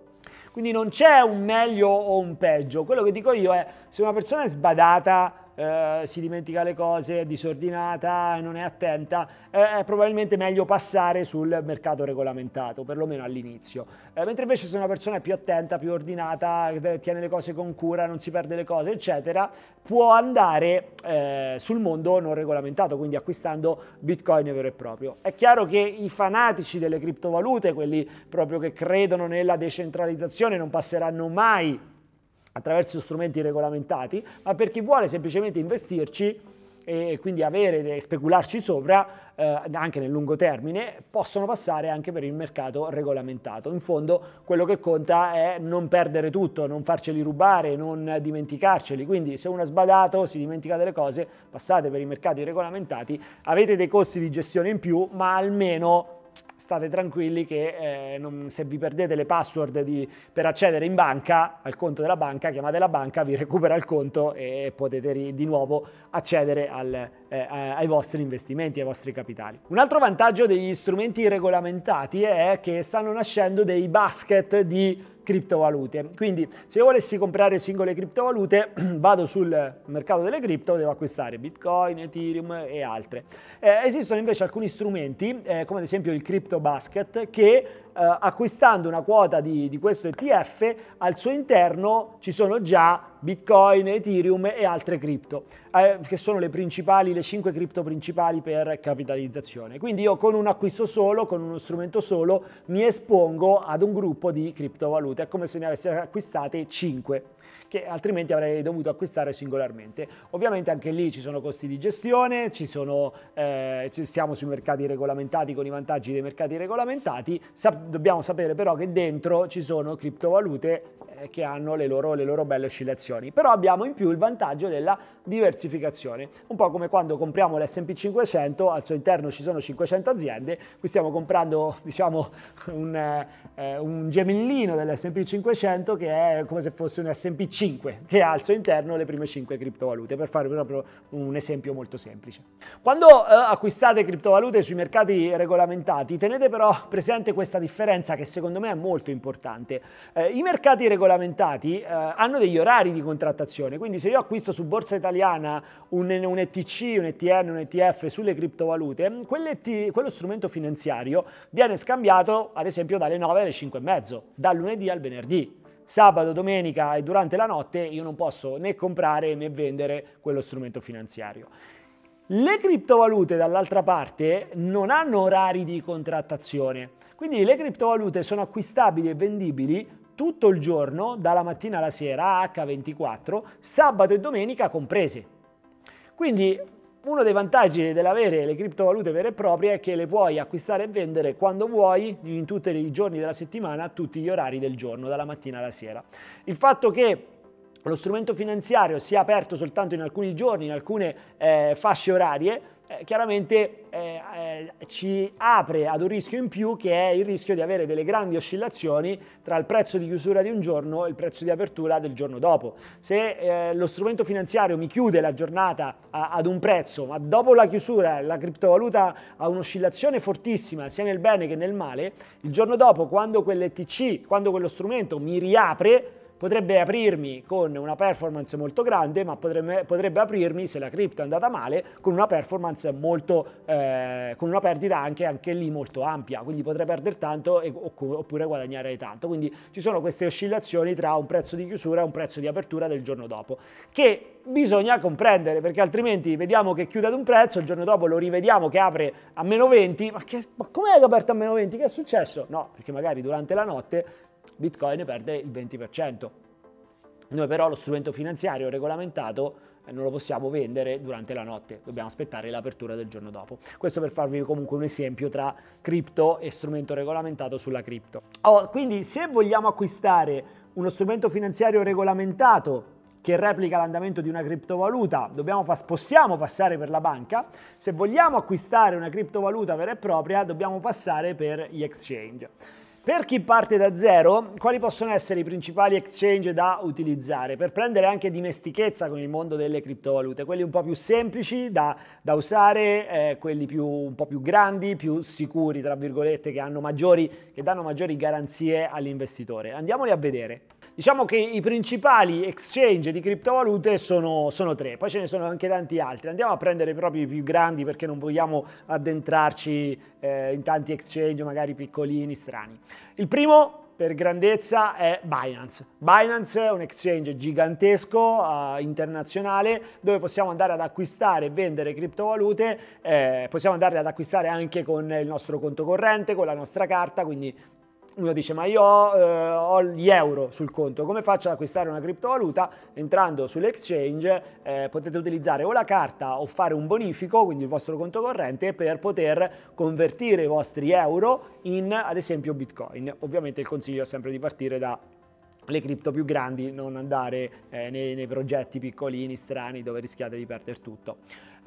Quindi non c'è un meglio o un peggio. Quello che dico io è se una persona è sbadata eh, si dimentica le cose, è disordinata, non è attenta, eh, è probabilmente meglio passare sul mercato regolamentato, perlomeno all'inizio. Eh, mentre invece se una persona è più attenta, più ordinata, eh, tiene le cose con cura, non si perde le cose, eccetera, può andare eh, sul mondo non regolamentato, quindi acquistando bitcoin vero e proprio. È chiaro che i fanatici delle criptovalute, quelli proprio che credono nella decentralizzazione, non passeranno mai attraverso strumenti regolamentati, ma per chi vuole semplicemente investirci e quindi avere, specularci sopra eh, anche nel lungo termine, possono passare anche per il mercato regolamentato. In fondo quello che conta è non perdere tutto, non farceli rubare, non dimenticarceli. Quindi se uno ha sbadato, si dimentica delle cose, passate per i mercati regolamentati, avete dei costi di gestione in più, ma almeno state tranquilli che eh, non, se vi perdete le password di, per accedere in banca, al conto della banca, chiamate la banca, vi recupera il conto e potete ri, di nuovo accedere al, eh, ai vostri investimenti, ai vostri capitali. Un altro vantaggio degli strumenti regolamentati è che stanno nascendo dei basket di criptovalute. Quindi se io volessi comprare singole criptovalute [clears throat] vado sul mercato delle cripto, devo acquistare Bitcoin, Ethereum e altre. Eh, esistono invece alcuni strumenti, eh, come ad esempio il Crypto Basket, che eh, acquistando una quota di, di questo ETF al suo interno ci sono già Bitcoin, Ethereum e altre cripto, eh, che sono le principali, le 5 cripto principali per capitalizzazione. Quindi io con un acquisto solo, con uno strumento solo, mi espongo ad un gruppo di criptovalute, è come se ne avessi acquistate cinque che altrimenti avrei dovuto acquistare singolarmente. Ovviamente anche lì ci sono costi di gestione, ci sono, eh, siamo sui mercati regolamentati con i vantaggi dei mercati regolamentati, Sap- dobbiamo sapere però che dentro ci sono criptovalute eh, che hanno le loro, le loro belle oscillazioni, però abbiamo in più il vantaggio della diversificazione, un po' come quando compriamo l'S&P 500, al suo interno ci sono 500 aziende, qui stiamo comprando diciamo un, eh, un gemellino dell'S&P 500 che è come se fosse un S&P 5 5 che alzo interno le prime 5 criptovalute, per fare proprio un esempio molto semplice. Quando eh, acquistate criptovalute sui mercati regolamentati, tenete però presente questa differenza che secondo me è molto importante. Eh, I mercati regolamentati eh, hanno degli orari di contrattazione, quindi se io acquisto su borsa italiana un, un ETC, un ETN, un ETF sulle criptovalute, quello strumento finanziario viene scambiato ad esempio dalle 9 alle 5 e mezzo, dal lunedì al venerdì sabato, domenica e durante la notte io non posso né comprare né vendere quello strumento finanziario. Le criptovalute dall'altra parte non hanno orari di contrattazione, quindi le criptovalute sono acquistabili e vendibili tutto il giorno, dalla mattina alla sera, H24, sabato e domenica comprese. Quindi uno dei vantaggi dell'avere le criptovalute vere e proprie è che le puoi acquistare e vendere quando vuoi, in tutti i giorni della settimana, a tutti gli orari del giorno, dalla mattina alla sera. Il fatto che lo strumento finanziario sia aperto soltanto in alcuni giorni, in alcune eh, fasce orarie, eh, chiaramente eh, eh, ci apre ad un rischio in più che è il rischio di avere delle grandi oscillazioni tra il prezzo di chiusura di un giorno e il prezzo di apertura del giorno dopo. Se eh, lo strumento finanziario mi chiude la giornata a, ad un prezzo, ma dopo la chiusura la criptovaluta ha un'oscillazione fortissima sia nel bene che nel male, il giorno dopo quando quell'ETC, quando quello strumento mi riapre, potrebbe aprirmi con una performance molto grande, ma potrebbe, potrebbe aprirmi, se la cripto è andata male, con una performance molto, eh, con una perdita anche, anche, lì molto ampia, quindi potrei perdere tanto e, oppure guadagnare tanto. Quindi ci sono queste oscillazioni tra un prezzo di chiusura e un prezzo di apertura del giorno dopo, che bisogna comprendere, perché altrimenti vediamo che chiude ad un prezzo, il giorno dopo lo rivediamo che apre a meno 20, ma, che, ma com'è che ha aperto a meno 20? Che è successo? No, perché magari durante la notte Bitcoin perde il 20%. Noi però lo strumento finanziario regolamentato eh, non lo possiamo vendere durante la notte, dobbiamo aspettare l'apertura del giorno dopo. Questo per farvi comunque un esempio tra cripto e strumento regolamentato sulla cripto. Oh, quindi se vogliamo acquistare uno strumento finanziario regolamentato che replica l'andamento di una criptovaluta, pass- possiamo passare per la banca, se vogliamo acquistare una criptovaluta vera e propria dobbiamo passare per gli exchange. Per chi parte da zero, quali possono essere i principali exchange da utilizzare per prendere anche dimestichezza con il mondo delle criptovalute? Quelli un po' più semplici da, da usare, eh, quelli più, un po' più grandi, più sicuri, tra virgolette, che, maggiori, che danno maggiori garanzie all'investitore. Andiamoli a vedere. Diciamo che i principali exchange di criptovalute sono, sono tre, poi ce ne sono anche tanti altri. Andiamo a prendere proprio i più grandi perché non vogliamo addentrarci eh, in tanti exchange magari piccolini, strani. Il primo per grandezza è Binance. Binance è un exchange gigantesco eh, internazionale dove possiamo andare ad acquistare e vendere criptovalute, eh, possiamo andare ad acquistare anche con il nostro conto corrente, con la nostra carta, quindi uno dice ma io ho, eh, ho gli euro sul conto, come faccio ad acquistare una criptovaluta? Entrando sull'exchange eh, potete utilizzare o la carta o fare un bonifico, quindi il vostro conto corrente, per poter convertire i vostri euro in ad esempio bitcoin. Ovviamente il consiglio è sempre di partire da le cripto più grandi, non andare eh, nei, nei progetti piccolini, strani, dove rischiate di perdere tutto.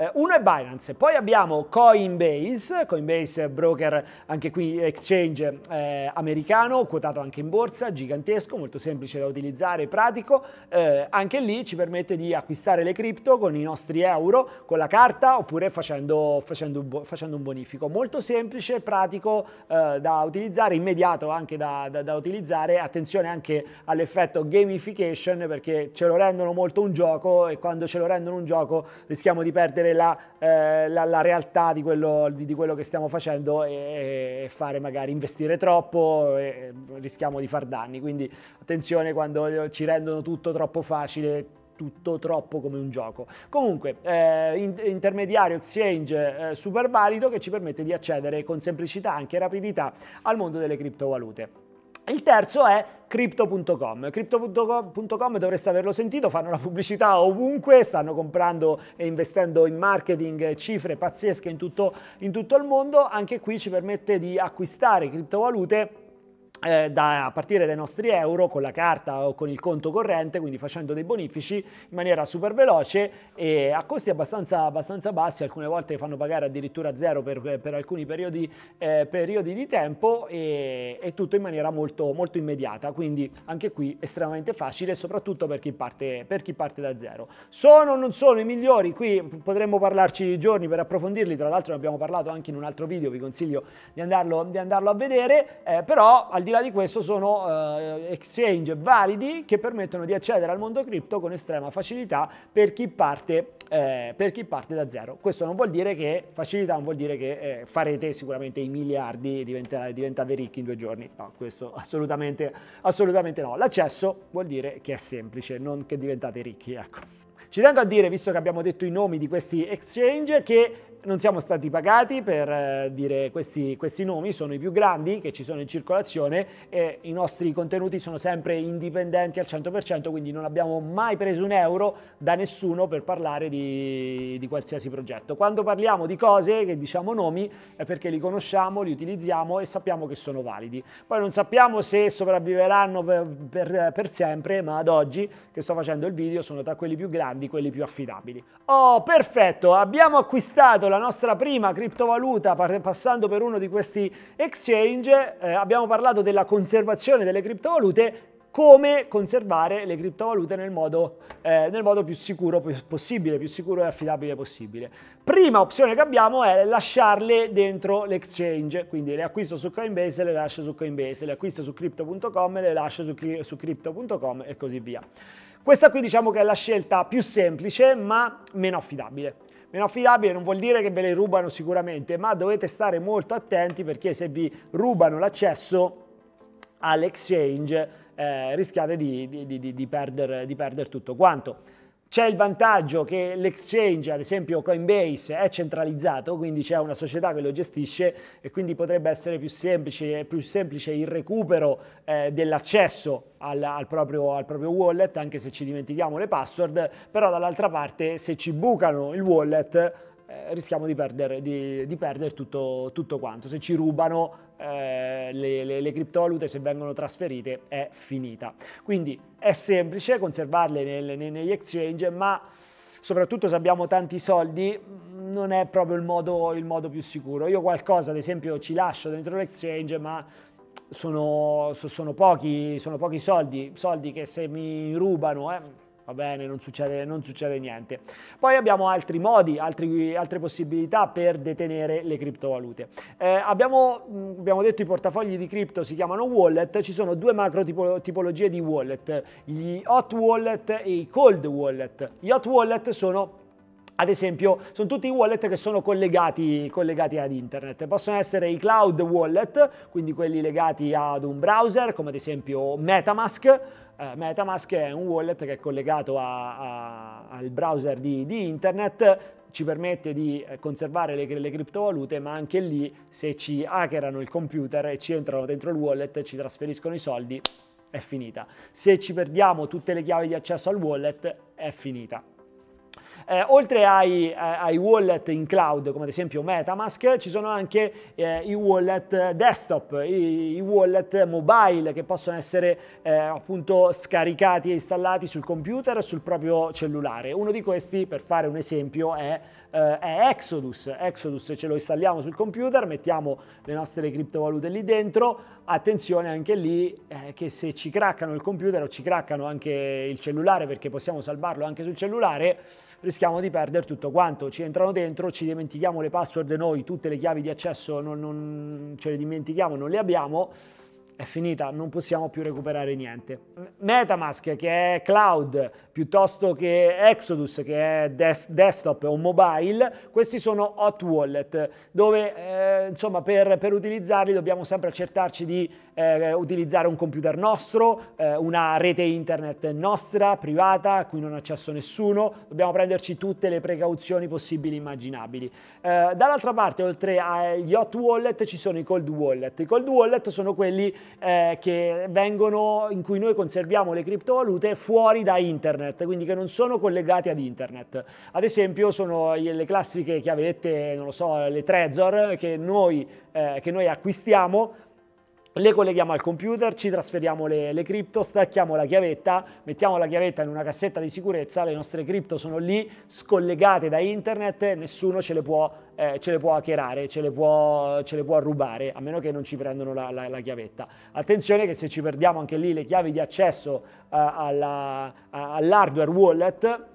Eh, uno è Binance, poi abbiamo Coinbase, Coinbase broker anche qui exchange eh, americano, quotato anche in borsa, gigantesco, molto semplice da utilizzare, pratico, eh, anche lì ci permette di acquistare le cripto con i nostri euro, con la carta oppure facendo, facendo, un, facendo un, bonifico, molto semplice, pratico eh, da utilizzare, immediato anche da, da, da utilizzare, attenzione anche all'effetto gamification perché ce lo rendono molto un gioco e quando ce lo rendono un gioco rischiamo di perdere vivere la, eh, la, la realtà di quello, di, di quello, che stiamo facendo e, e fare magari investire troppo e rischiamo di far danni. Quindi attenzione quando eh, ci rendono tutto troppo facile, tutto troppo come un gioco. Comunque, eh, in, intermediario exchange eh, super valido che ci permette di accedere con semplicità, anche rapidità, al mondo delle criptovalute. Il terzo è Crypto.com. Crypto.com dovreste averlo sentito, fanno la pubblicità ovunque, stanno comprando e investendo in marketing cifre pazzesche in tutto, in tutto il mondo. Anche qui ci permette di acquistare criptovalute eh, da, a partire dai nostri euro con la carta o con il conto corrente, quindi facendo dei bonifici in maniera super veloce e a costi abbastanza, abbastanza bassi, alcune volte fanno pagare addirittura zero per, per alcuni periodi, eh, periodi, di tempo e, e, tutto in maniera molto, molto immediata, quindi anche qui estremamente facile soprattutto per chi, parte, per chi parte da zero. Sono o non sono i migliori? Qui potremmo parlarci giorni per approfondirli, tra l'altro ne abbiamo parlato anche in un altro video, vi consiglio di andarlo, di andarlo a vedere, eh, però al di là di questo sono eh, exchange validi che permettono di accedere al mondo cripto con estrema facilità per chi parte eh, per chi parte da zero. Questo non vuol dire che facilità, non vuol dire che eh, farete sicuramente i miliardi e diventa, diventate ricchi in due giorni. No, questo assolutamente, assolutamente no. L'accesso vuol dire che è semplice, non che diventate ricchi. Ecco. Ci tengo a dire, visto che abbiamo detto i nomi di questi exchange, che non siamo stati pagati per eh, dire questi, questi, nomi, sono i più grandi che ci sono in circolazione e i nostri contenuti sono sempre indipendenti al 100%, quindi non abbiamo mai preso un euro da nessuno per parlare di, di qualsiasi progetto. Quando parliamo di cose, che diciamo nomi, è perché li conosciamo, li utilizziamo e sappiamo che sono validi. Poi non sappiamo se sopravviveranno per, per, per sempre, ma ad oggi che sto facendo il video sono tra quelli più grandi, quelli più affidabili. Oh, perfetto, abbiamo acquistato la la nostra prima criptovaluta passando per uno di questi exchange, eh, abbiamo parlato della conservazione delle criptovalute come conservare le criptovalute nel modo, eh, nel modo più sicuro possibile, più sicuro e affidabile possibile. Prima opzione che abbiamo è lasciarle dentro l'exchange, quindi le acquisto su Coinbase e le lascio su Coinbase, le acquisto su crypto.com e le lascio su, su crypto.com e così via. Questa qui diciamo che è la scelta più semplice ma meno affidabile. Meno affidabile non vuol dire che ve le rubano sicuramente, ma dovete stare molto attenti perché se vi rubano l'accesso all'exchange eh, rischiate di, di, di, perdere, di perdere tutto quanto. C'è il vantaggio che l'exchange, ad esempio Coinbase, è centralizzato, quindi c'è una società che lo gestisce e quindi potrebbe essere più semplice, più semplice il recupero eh, dell'accesso al, al, proprio, al, proprio, wallet, anche se ci dimentichiamo le password, però dall'altra parte se ci bucano il wallet eh, rischiamo di perdere, di, di perdere tutto, tutto, quanto. Se ci rubano eh, le, le, le, criptovalute, se vengono trasferite, è finita. Quindi è semplice conservarle nel, nel, negli exchange, ma soprattutto se abbiamo tanti soldi, mm, non è proprio il modo, il modo, più sicuro. Io qualcosa, ad esempio, ci lascio dentro l'exchange, ma sono, sono, pochi, sono pochi soldi, soldi che se mi rubano... Eh, va bene, non succede, non succede niente. Poi abbiamo altri modi, altri, altre possibilità per detenere le criptovalute. Eh, abbiamo, mh, abbiamo, detto i portafogli di cripto si chiamano wallet, ci sono due macro tipo, tipologie di wallet, gli hot wallet e i cold wallet. Gli hot wallet sono ad esempio, sono tutti i wallet che sono collegati, collegati, ad internet. Possono essere i cloud wallet, quindi quelli legati ad un browser, come ad esempio Metamask. Uh, Metamask è un wallet che è collegato a, a, al browser di, di internet, ci permette di eh, conservare le, le, criptovalute, ma anche lì se ci hackerano il computer e ci entrano dentro il wallet, ci trasferiscono i soldi, è finita. Se ci perdiamo tutte le chiavi di accesso al wallet, è finita eh, oltre ai, eh, ai, wallet in cloud, come ad esempio Metamask, ci sono anche eh, i wallet desktop, i, i, wallet mobile che possono essere eh, appunto scaricati e installati sul computer o sul proprio cellulare. Uno di questi, per fare un esempio, è, eh, è Exodus. Exodus ce lo installiamo sul computer, mettiamo le nostre criptovalute lì dentro. Attenzione anche lì eh, che se ci craccano il computer o ci craccano anche il cellulare perché possiamo salvarlo anche sul cellulare, rischiamo di perdere tutto quanto. Ci entrano dentro, ci dimentichiamo le password noi, tutte le chiavi di accesso non, non ce le dimentichiamo, non le abbiamo è finita, non possiamo più recuperare niente. Metamask che è cloud piuttosto che Exodus che è des- desktop o mobile, questi sono hot wallet dove eh, insomma per, per, utilizzarli dobbiamo sempre accertarci di eh, utilizzare un computer nostro, eh, una rete internet nostra, privata, a cui non ha accesso nessuno, dobbiamo prenderci tutte le precauzioni possibili e immaginabili. Eh, dall'altra parte oltre agli hot wallet ci sono i cold wallet, i cold wallet sono quelli eh, che vengono, in cui noi conserviamo le criptovalute fuori da internet, quindi che non sono collegati ad internet. Ad esempio sono le classiche chiavette, non lo so, le Trezor che noi, eh, che noi acquistiamo le colleghiamo al computer, ci trasferiamo le, le cripto, stacchiamo la chiavetta, mettiamo la chiavetta in una cassetta di sicurezza, le nostre cripto sono lì scollegate da internet, nessuno ce le può, eh, ce le può hackerare, ce le può, ce le può, rubare, a meno che non ci prendano la, la, la, chiavetta. Attenzione che se ci perdiamo anche lì le chiavi di accesso eh, all'hardware wallet,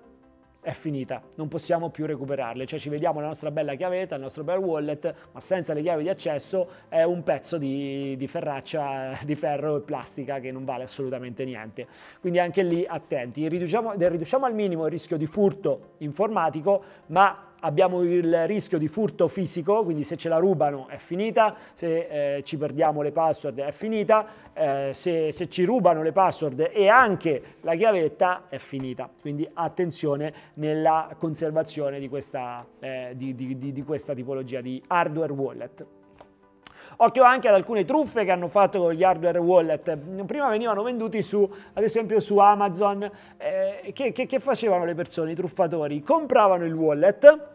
è finita, non possiamo più recuperarle, cioè ci vediamo la nostra bella chiavetta, il nostro bel wallet, ma senza le chiavi di accesso è un pezzo di, di ferraccia [laughs] di ferro e plastica che non vale assolutamente niente. Quindi anche lì attenti, riduciamo, riduciamo al minimo il rischio di furto informatico, ma abbiamo il rischio di furto fisico, quindi se ce la rubano è finita, se eh, ci perdiamo le password è finita, eh, se, se, ci rubano le password e anche la chiavetta è finita. Quindi attenzione nella conservazione di questa, eh, di, di, di questa tipologia di hardware wallet. Occhio anche ad alcune truffe che hanno fatto con gli hardware wallet. Prima venivano venduti su, ad esempio su Amazon. Eh, che, che, che facevano le persone, i truffatori? Compravano il wallet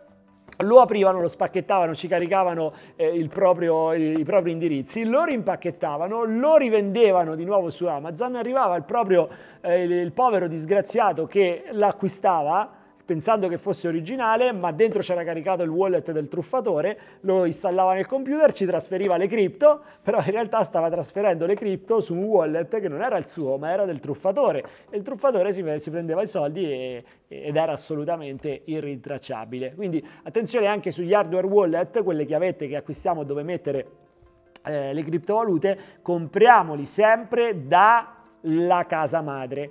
lo aprivano, lo spacchettavano, ci caricavano eh, proprio, i, i propri indirizzi, lo rimpacchettavano, lo rivendevano di nuovo su Amazon, arrivava il, proprio, eh, il, il povero disgraziato che l'acquistava pensando che fosse originale, ma dentro c'era caricato il wallet del truffatore, lo installava nel computer, ci trasferiva le cripto, però in realtà stava trasferendo le cripto su un wallet che non era il suo, ma era del truffatore. E il truffatore si, si prendeva i soldi e, ed era assolutamente irritracciabile. Quindi attenzione anche sugli hardware wallet, quelle chiavette che acquistiamo dove mettere eh, le criptovalute, compriamoli sempre dalla casa madre.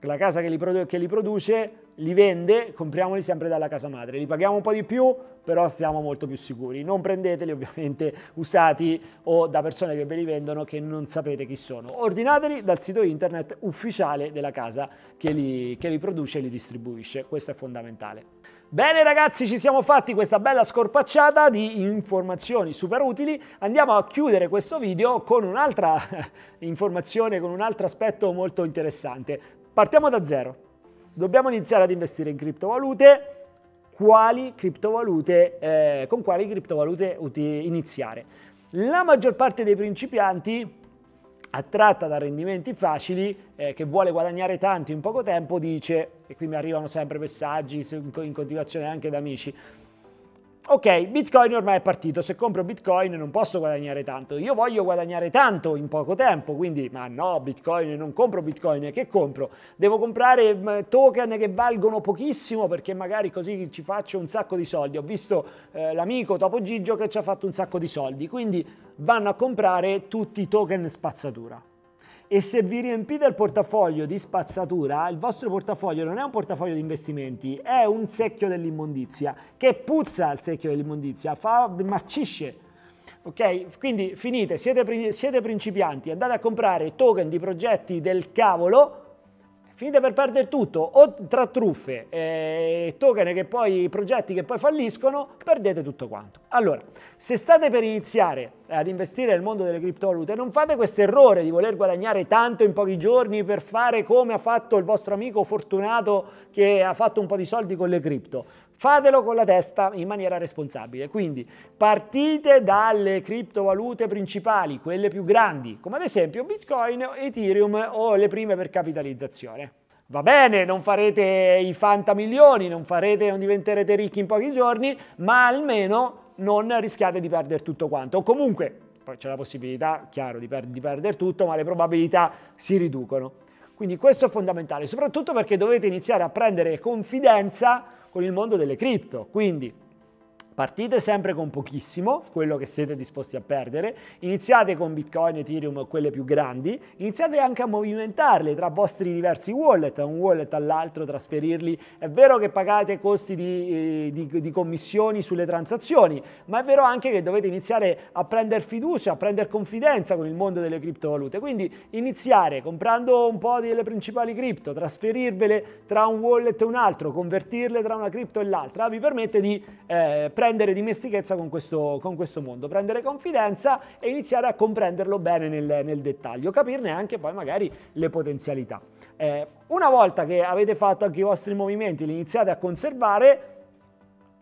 La casa che li, produ- che li produce li vende, compriamoli sempre dalla casa madre, li paghiamo un po' di più, però stiamo molto più sicuri. Non prendeteli ovviamente [laughs] usati o da persone che ve li vendono che non sapete chi sono. Ordinateli dal sito internet ufficiale della casa che li, che li produce e li distribuisce, questo è fondamentale. Bene ragazzi, ci siamo fatti questa bella scorpacciata di informazioni super utili. Andiamo a chiudere questo video con un'altra [laughs] informazione, con un altro aspetto molto interessante. Partiamo da zero dobbiamo iniziare ad investire in criptovalute, quali criptovalute, eh, con quali criptovalute iniziare. La maggior parte dei principianti attratta da rendimenti facili, eh, che vuole guadagnare tanto in poco tempo, dice, e qui mi arrivano sempre messaggi in continuazione anche da amici, ok, Bitcoin ormai è partito, se compro Bitcoin non posso guadagnare tanto, io voglio guadagnare tanto in poco tempo, quindi ma no, Bitcoin, non compro Bitcoin, che compro? Devo comprare mm, token che valgono pochissimo perché magari così ci faccio un sacco di soldi. Ho visto eh, l'amico Topo Gigio che ci ha fatto un sacco di soldi, quindi vanno a comprare tutti i token spazzatura e se vi riempite il portafoglio di spazzatura, il vostro portafoglio non è un portafoglio di investimenti, è un secchio dell'immondizia che puzza il secchio dell'immondizia, fa, marcisce. Ok? Quindi finite, siete, siete principianti, andate a comprare token di progetti del cavolo finite per perdere tutto, o tra truffe, e eh, token che poi, progetti che poi falliscono, perdete tutto quanto. Allora, se state per iniziare ad investire nel mondo delle criptovalute, non fate questo errore di voler guadagnare tanto in pochi giorni per fare come ha fatto il vostro amico fortunato che ha fatto un po' di soldi con le cripto. Fatelo con la testa in maniera responsabile. Quindi partite dalle criptovalute principali, quelle più grandi, come ad esempio Bitcoin, Ethereum o le prime per capitalizzazione. Va bene, non farete i fantamilioni, non, farete, non diventerete ricchi in pochi giorni, ma almeno non rischiate di perdere tutto quanto. O comunque, poi c'è la possibilità, chiaro, di, per- di perdere tutto, ma le probabilità si riducono. Quindi questo è fondamentale, soprattutto perché dovete iniziare a prendere confidenza con il mondo delle cripto. Quindi Partite sempre con pochissimo, quello che siete disposti a perdere, iniziate con Bitcoin, Ethereum, quelle più grandi, iniziate anche a movimentarle tra vostri diversi wallet, da un wallet all'altro, trasferirli. È vero che pagate costi di, eh, di, di commissioni sulle transazioni, ma è vero anche che dovete iniziare a prendere fiducia, a prendere confidenza con il mondo delle criptovalute. Quindi iniziare comprando un po' delle principali cripto, trasferirvele tra un wallet e un altro, convertirle tra una cripto e l'altra, vi permette di eh, prendere prendere dimestichezza con questo, con questo mondo, prendere confidenza e iniziare a comprenderlo bene nel, nel dettaglio, capirne anche poi magari le potenzialità. Eh, una volta che avete fatto anche i vostri movimenti, li iniziate a conservare,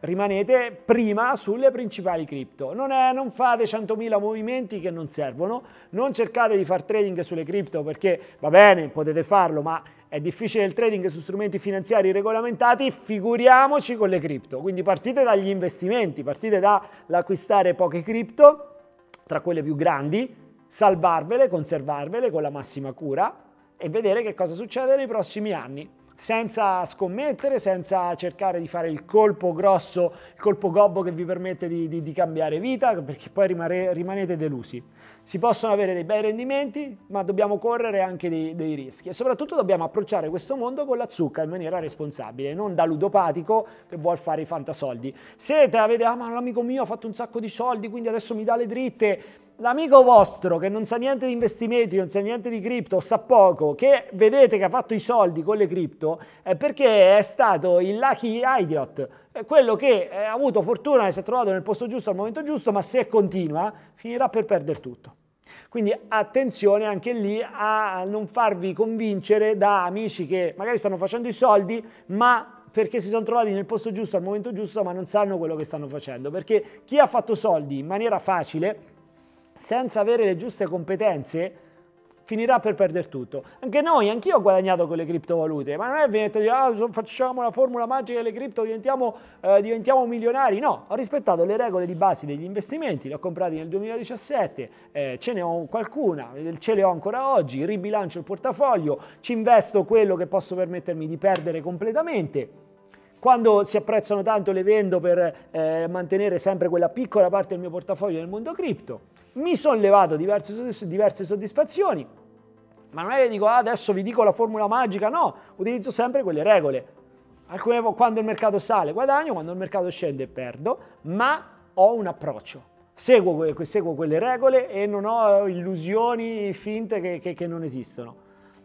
rimanete prima sulle principali cripto. Non, non fate 100.000 movimenti che non servono, non cercate di fare trading sulle cripto perché va bene, potete farlo, ma è difficile il trading su strumenti finanziari regolamentati, figuriamoci con le cripto. Quindi partite dagli investimenti, partite dall'acquistare poche cripto, tra quelle più grandi, salvarvele, conservarvele con la massima cura e vedere che cosa succede nei prossimi anni senza scommettere, senza cercare di fare il colpo grosso, il colpo gobbo che vi permette di, di, di cambiare vita, perché poi rimare, rimanete delusi. Si possono avere dei bei rendimenti, ma dobbiamo correre anche dei, dei, rischi e soprattutto dobbiamo approcciare questo mondo con la zucca in maniera responsabile, non da ludopatico che vuol fare i fantasoldi. Se te la ah ma l'amico mio ha fatto un sacco di soldi, quindi adesso mi dà le dritte, l'amico vostro che non sa niente di investimenti, non sa niente di cripto, sa poco, che vedete che ha fatto i soldi con le cripto, è perché è stato il lucky idiot, quello che eh, ha avuto fortuna e si è trovato nel posto giusto al momento giusto, ma se continua finirà per perdere tutto. Quindi attenzione anche lì a non farvi convincere da amici che magari stanno facendo i soldi, ma perché si sono trovati nel posto giusto al momento giusto, ma non sanno quello che stanno facendo. Perché chi ha fatto soldi in maniera facile senza avere le giuste competenze finirà per perdere tutto. Anche noi, anch'io ho guadagnato con le criptovalute, ma non è venuto dire ah, facciamo la formula magica delle cripto, diventiamo, eh, diventiamo, milionari. No, ho rispettato le regole di base degli investimenti, li ho comprati nel 2017, eh, ce ne ho qualcuna, ce le ho ancora oggi, ribilancio il portafoglio, ci investo quello che posso permettermi di perdere completamente quando si apprezzano tanto le vendo per eh, mantenere sempre quella piccola parte del mio portafoglio nel mondo cripto mi sono levato diverse, diverse soddisfazioni, ma non è che dico ah, adesso vi dico la formula magica, no, utilizzo sempre quelle regole. Alcune quando il mercato sale guadagno, quando il mercato scende perdo, ma ho un approccio. Seguo, seguo quelle regole e non ho illusioni finte che, che, che non esistono.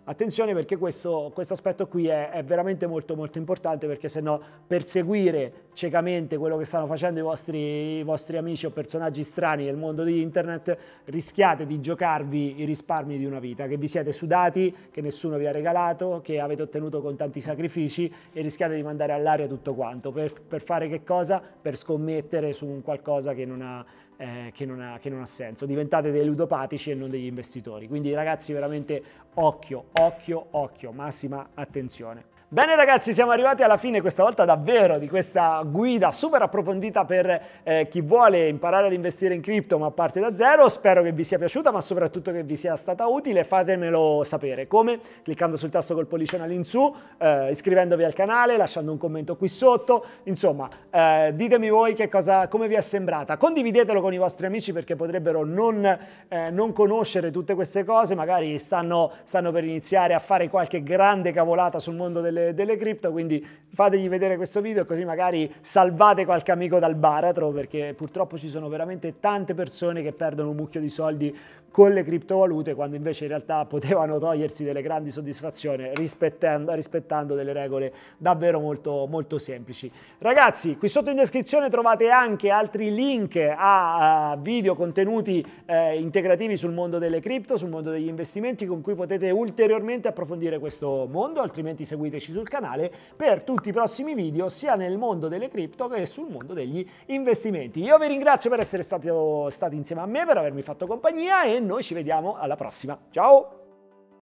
Attenzione perché questo quest aspetto qui è, è, veramente molto molto importante perché se no perseguire ciecamente quello che stanno facendo i vostri, i vostri amici o personaggi strani del mondo di internet rischiate di giocarvi i risparmi di una vita, che vi siete sudati, che nessuno vi ha regalato, che avete ottenuto con tanti sacrifici e rischiate di mandare all'aria tutto quanto. Per, per fare che cosa? Per scommettere su un qualcosa che non ha eh, che, non ha, che, non ha, senso. Diventate dei ludopatici e non degli investitori. Quindi ragazzi veramente occhio, occhio, occhio, massima attenzione. Bene ragazzi, siamo arrivati alla fine questa volta davvero di questa guida super approfondita per eh, chi vuole imparare ad investire in cripto ma parte da zero. Spero che vi sia piaciuta ma soprattutto che vi sia stata utile. Fatemelo sapere come? Cliccando sul tasto col pollice all'insù, eh, iscrivendovi al canale, lasciando un commento qui sotto. Insomma, eh, ditemi voi che cosa, come vi è sembrata. Condividetelo con i vostri amici perché potrebbero non, eh, non conoscere tutte queste cose, magari stanno, stanno per iniziare a fare qualche grande cavolata sul mondo delle delle, delle cripto, quindi fategli vedere questo video così magari salvate qualche amico dal baratro perché purtroppo ci sono veramente tante persone che perdono un mucchio di soldi con le criptovalute quando invece in realtà potevano togliersi delle grandi soddisfazioni rispettando, rispettando delle regole davvero molto, molto semplici. Ragazzi, qui sotto in descrizione trovate anche altri link a, video contenuti eh, integrativi sul mondo delle cripto, sul mondo degli investimenti con cui potete ulteriormente approfondire questo mondo, altrimenti seguiteci seguirci sul canale per tutti i prossimi video sia nel mondo delle cripto che sul mondo degli investimenti. Io vi ringrazio per essere stato, stati insieme a me, per avermi fatto compagnia e noi ci vediamo alla prossima. Ciao!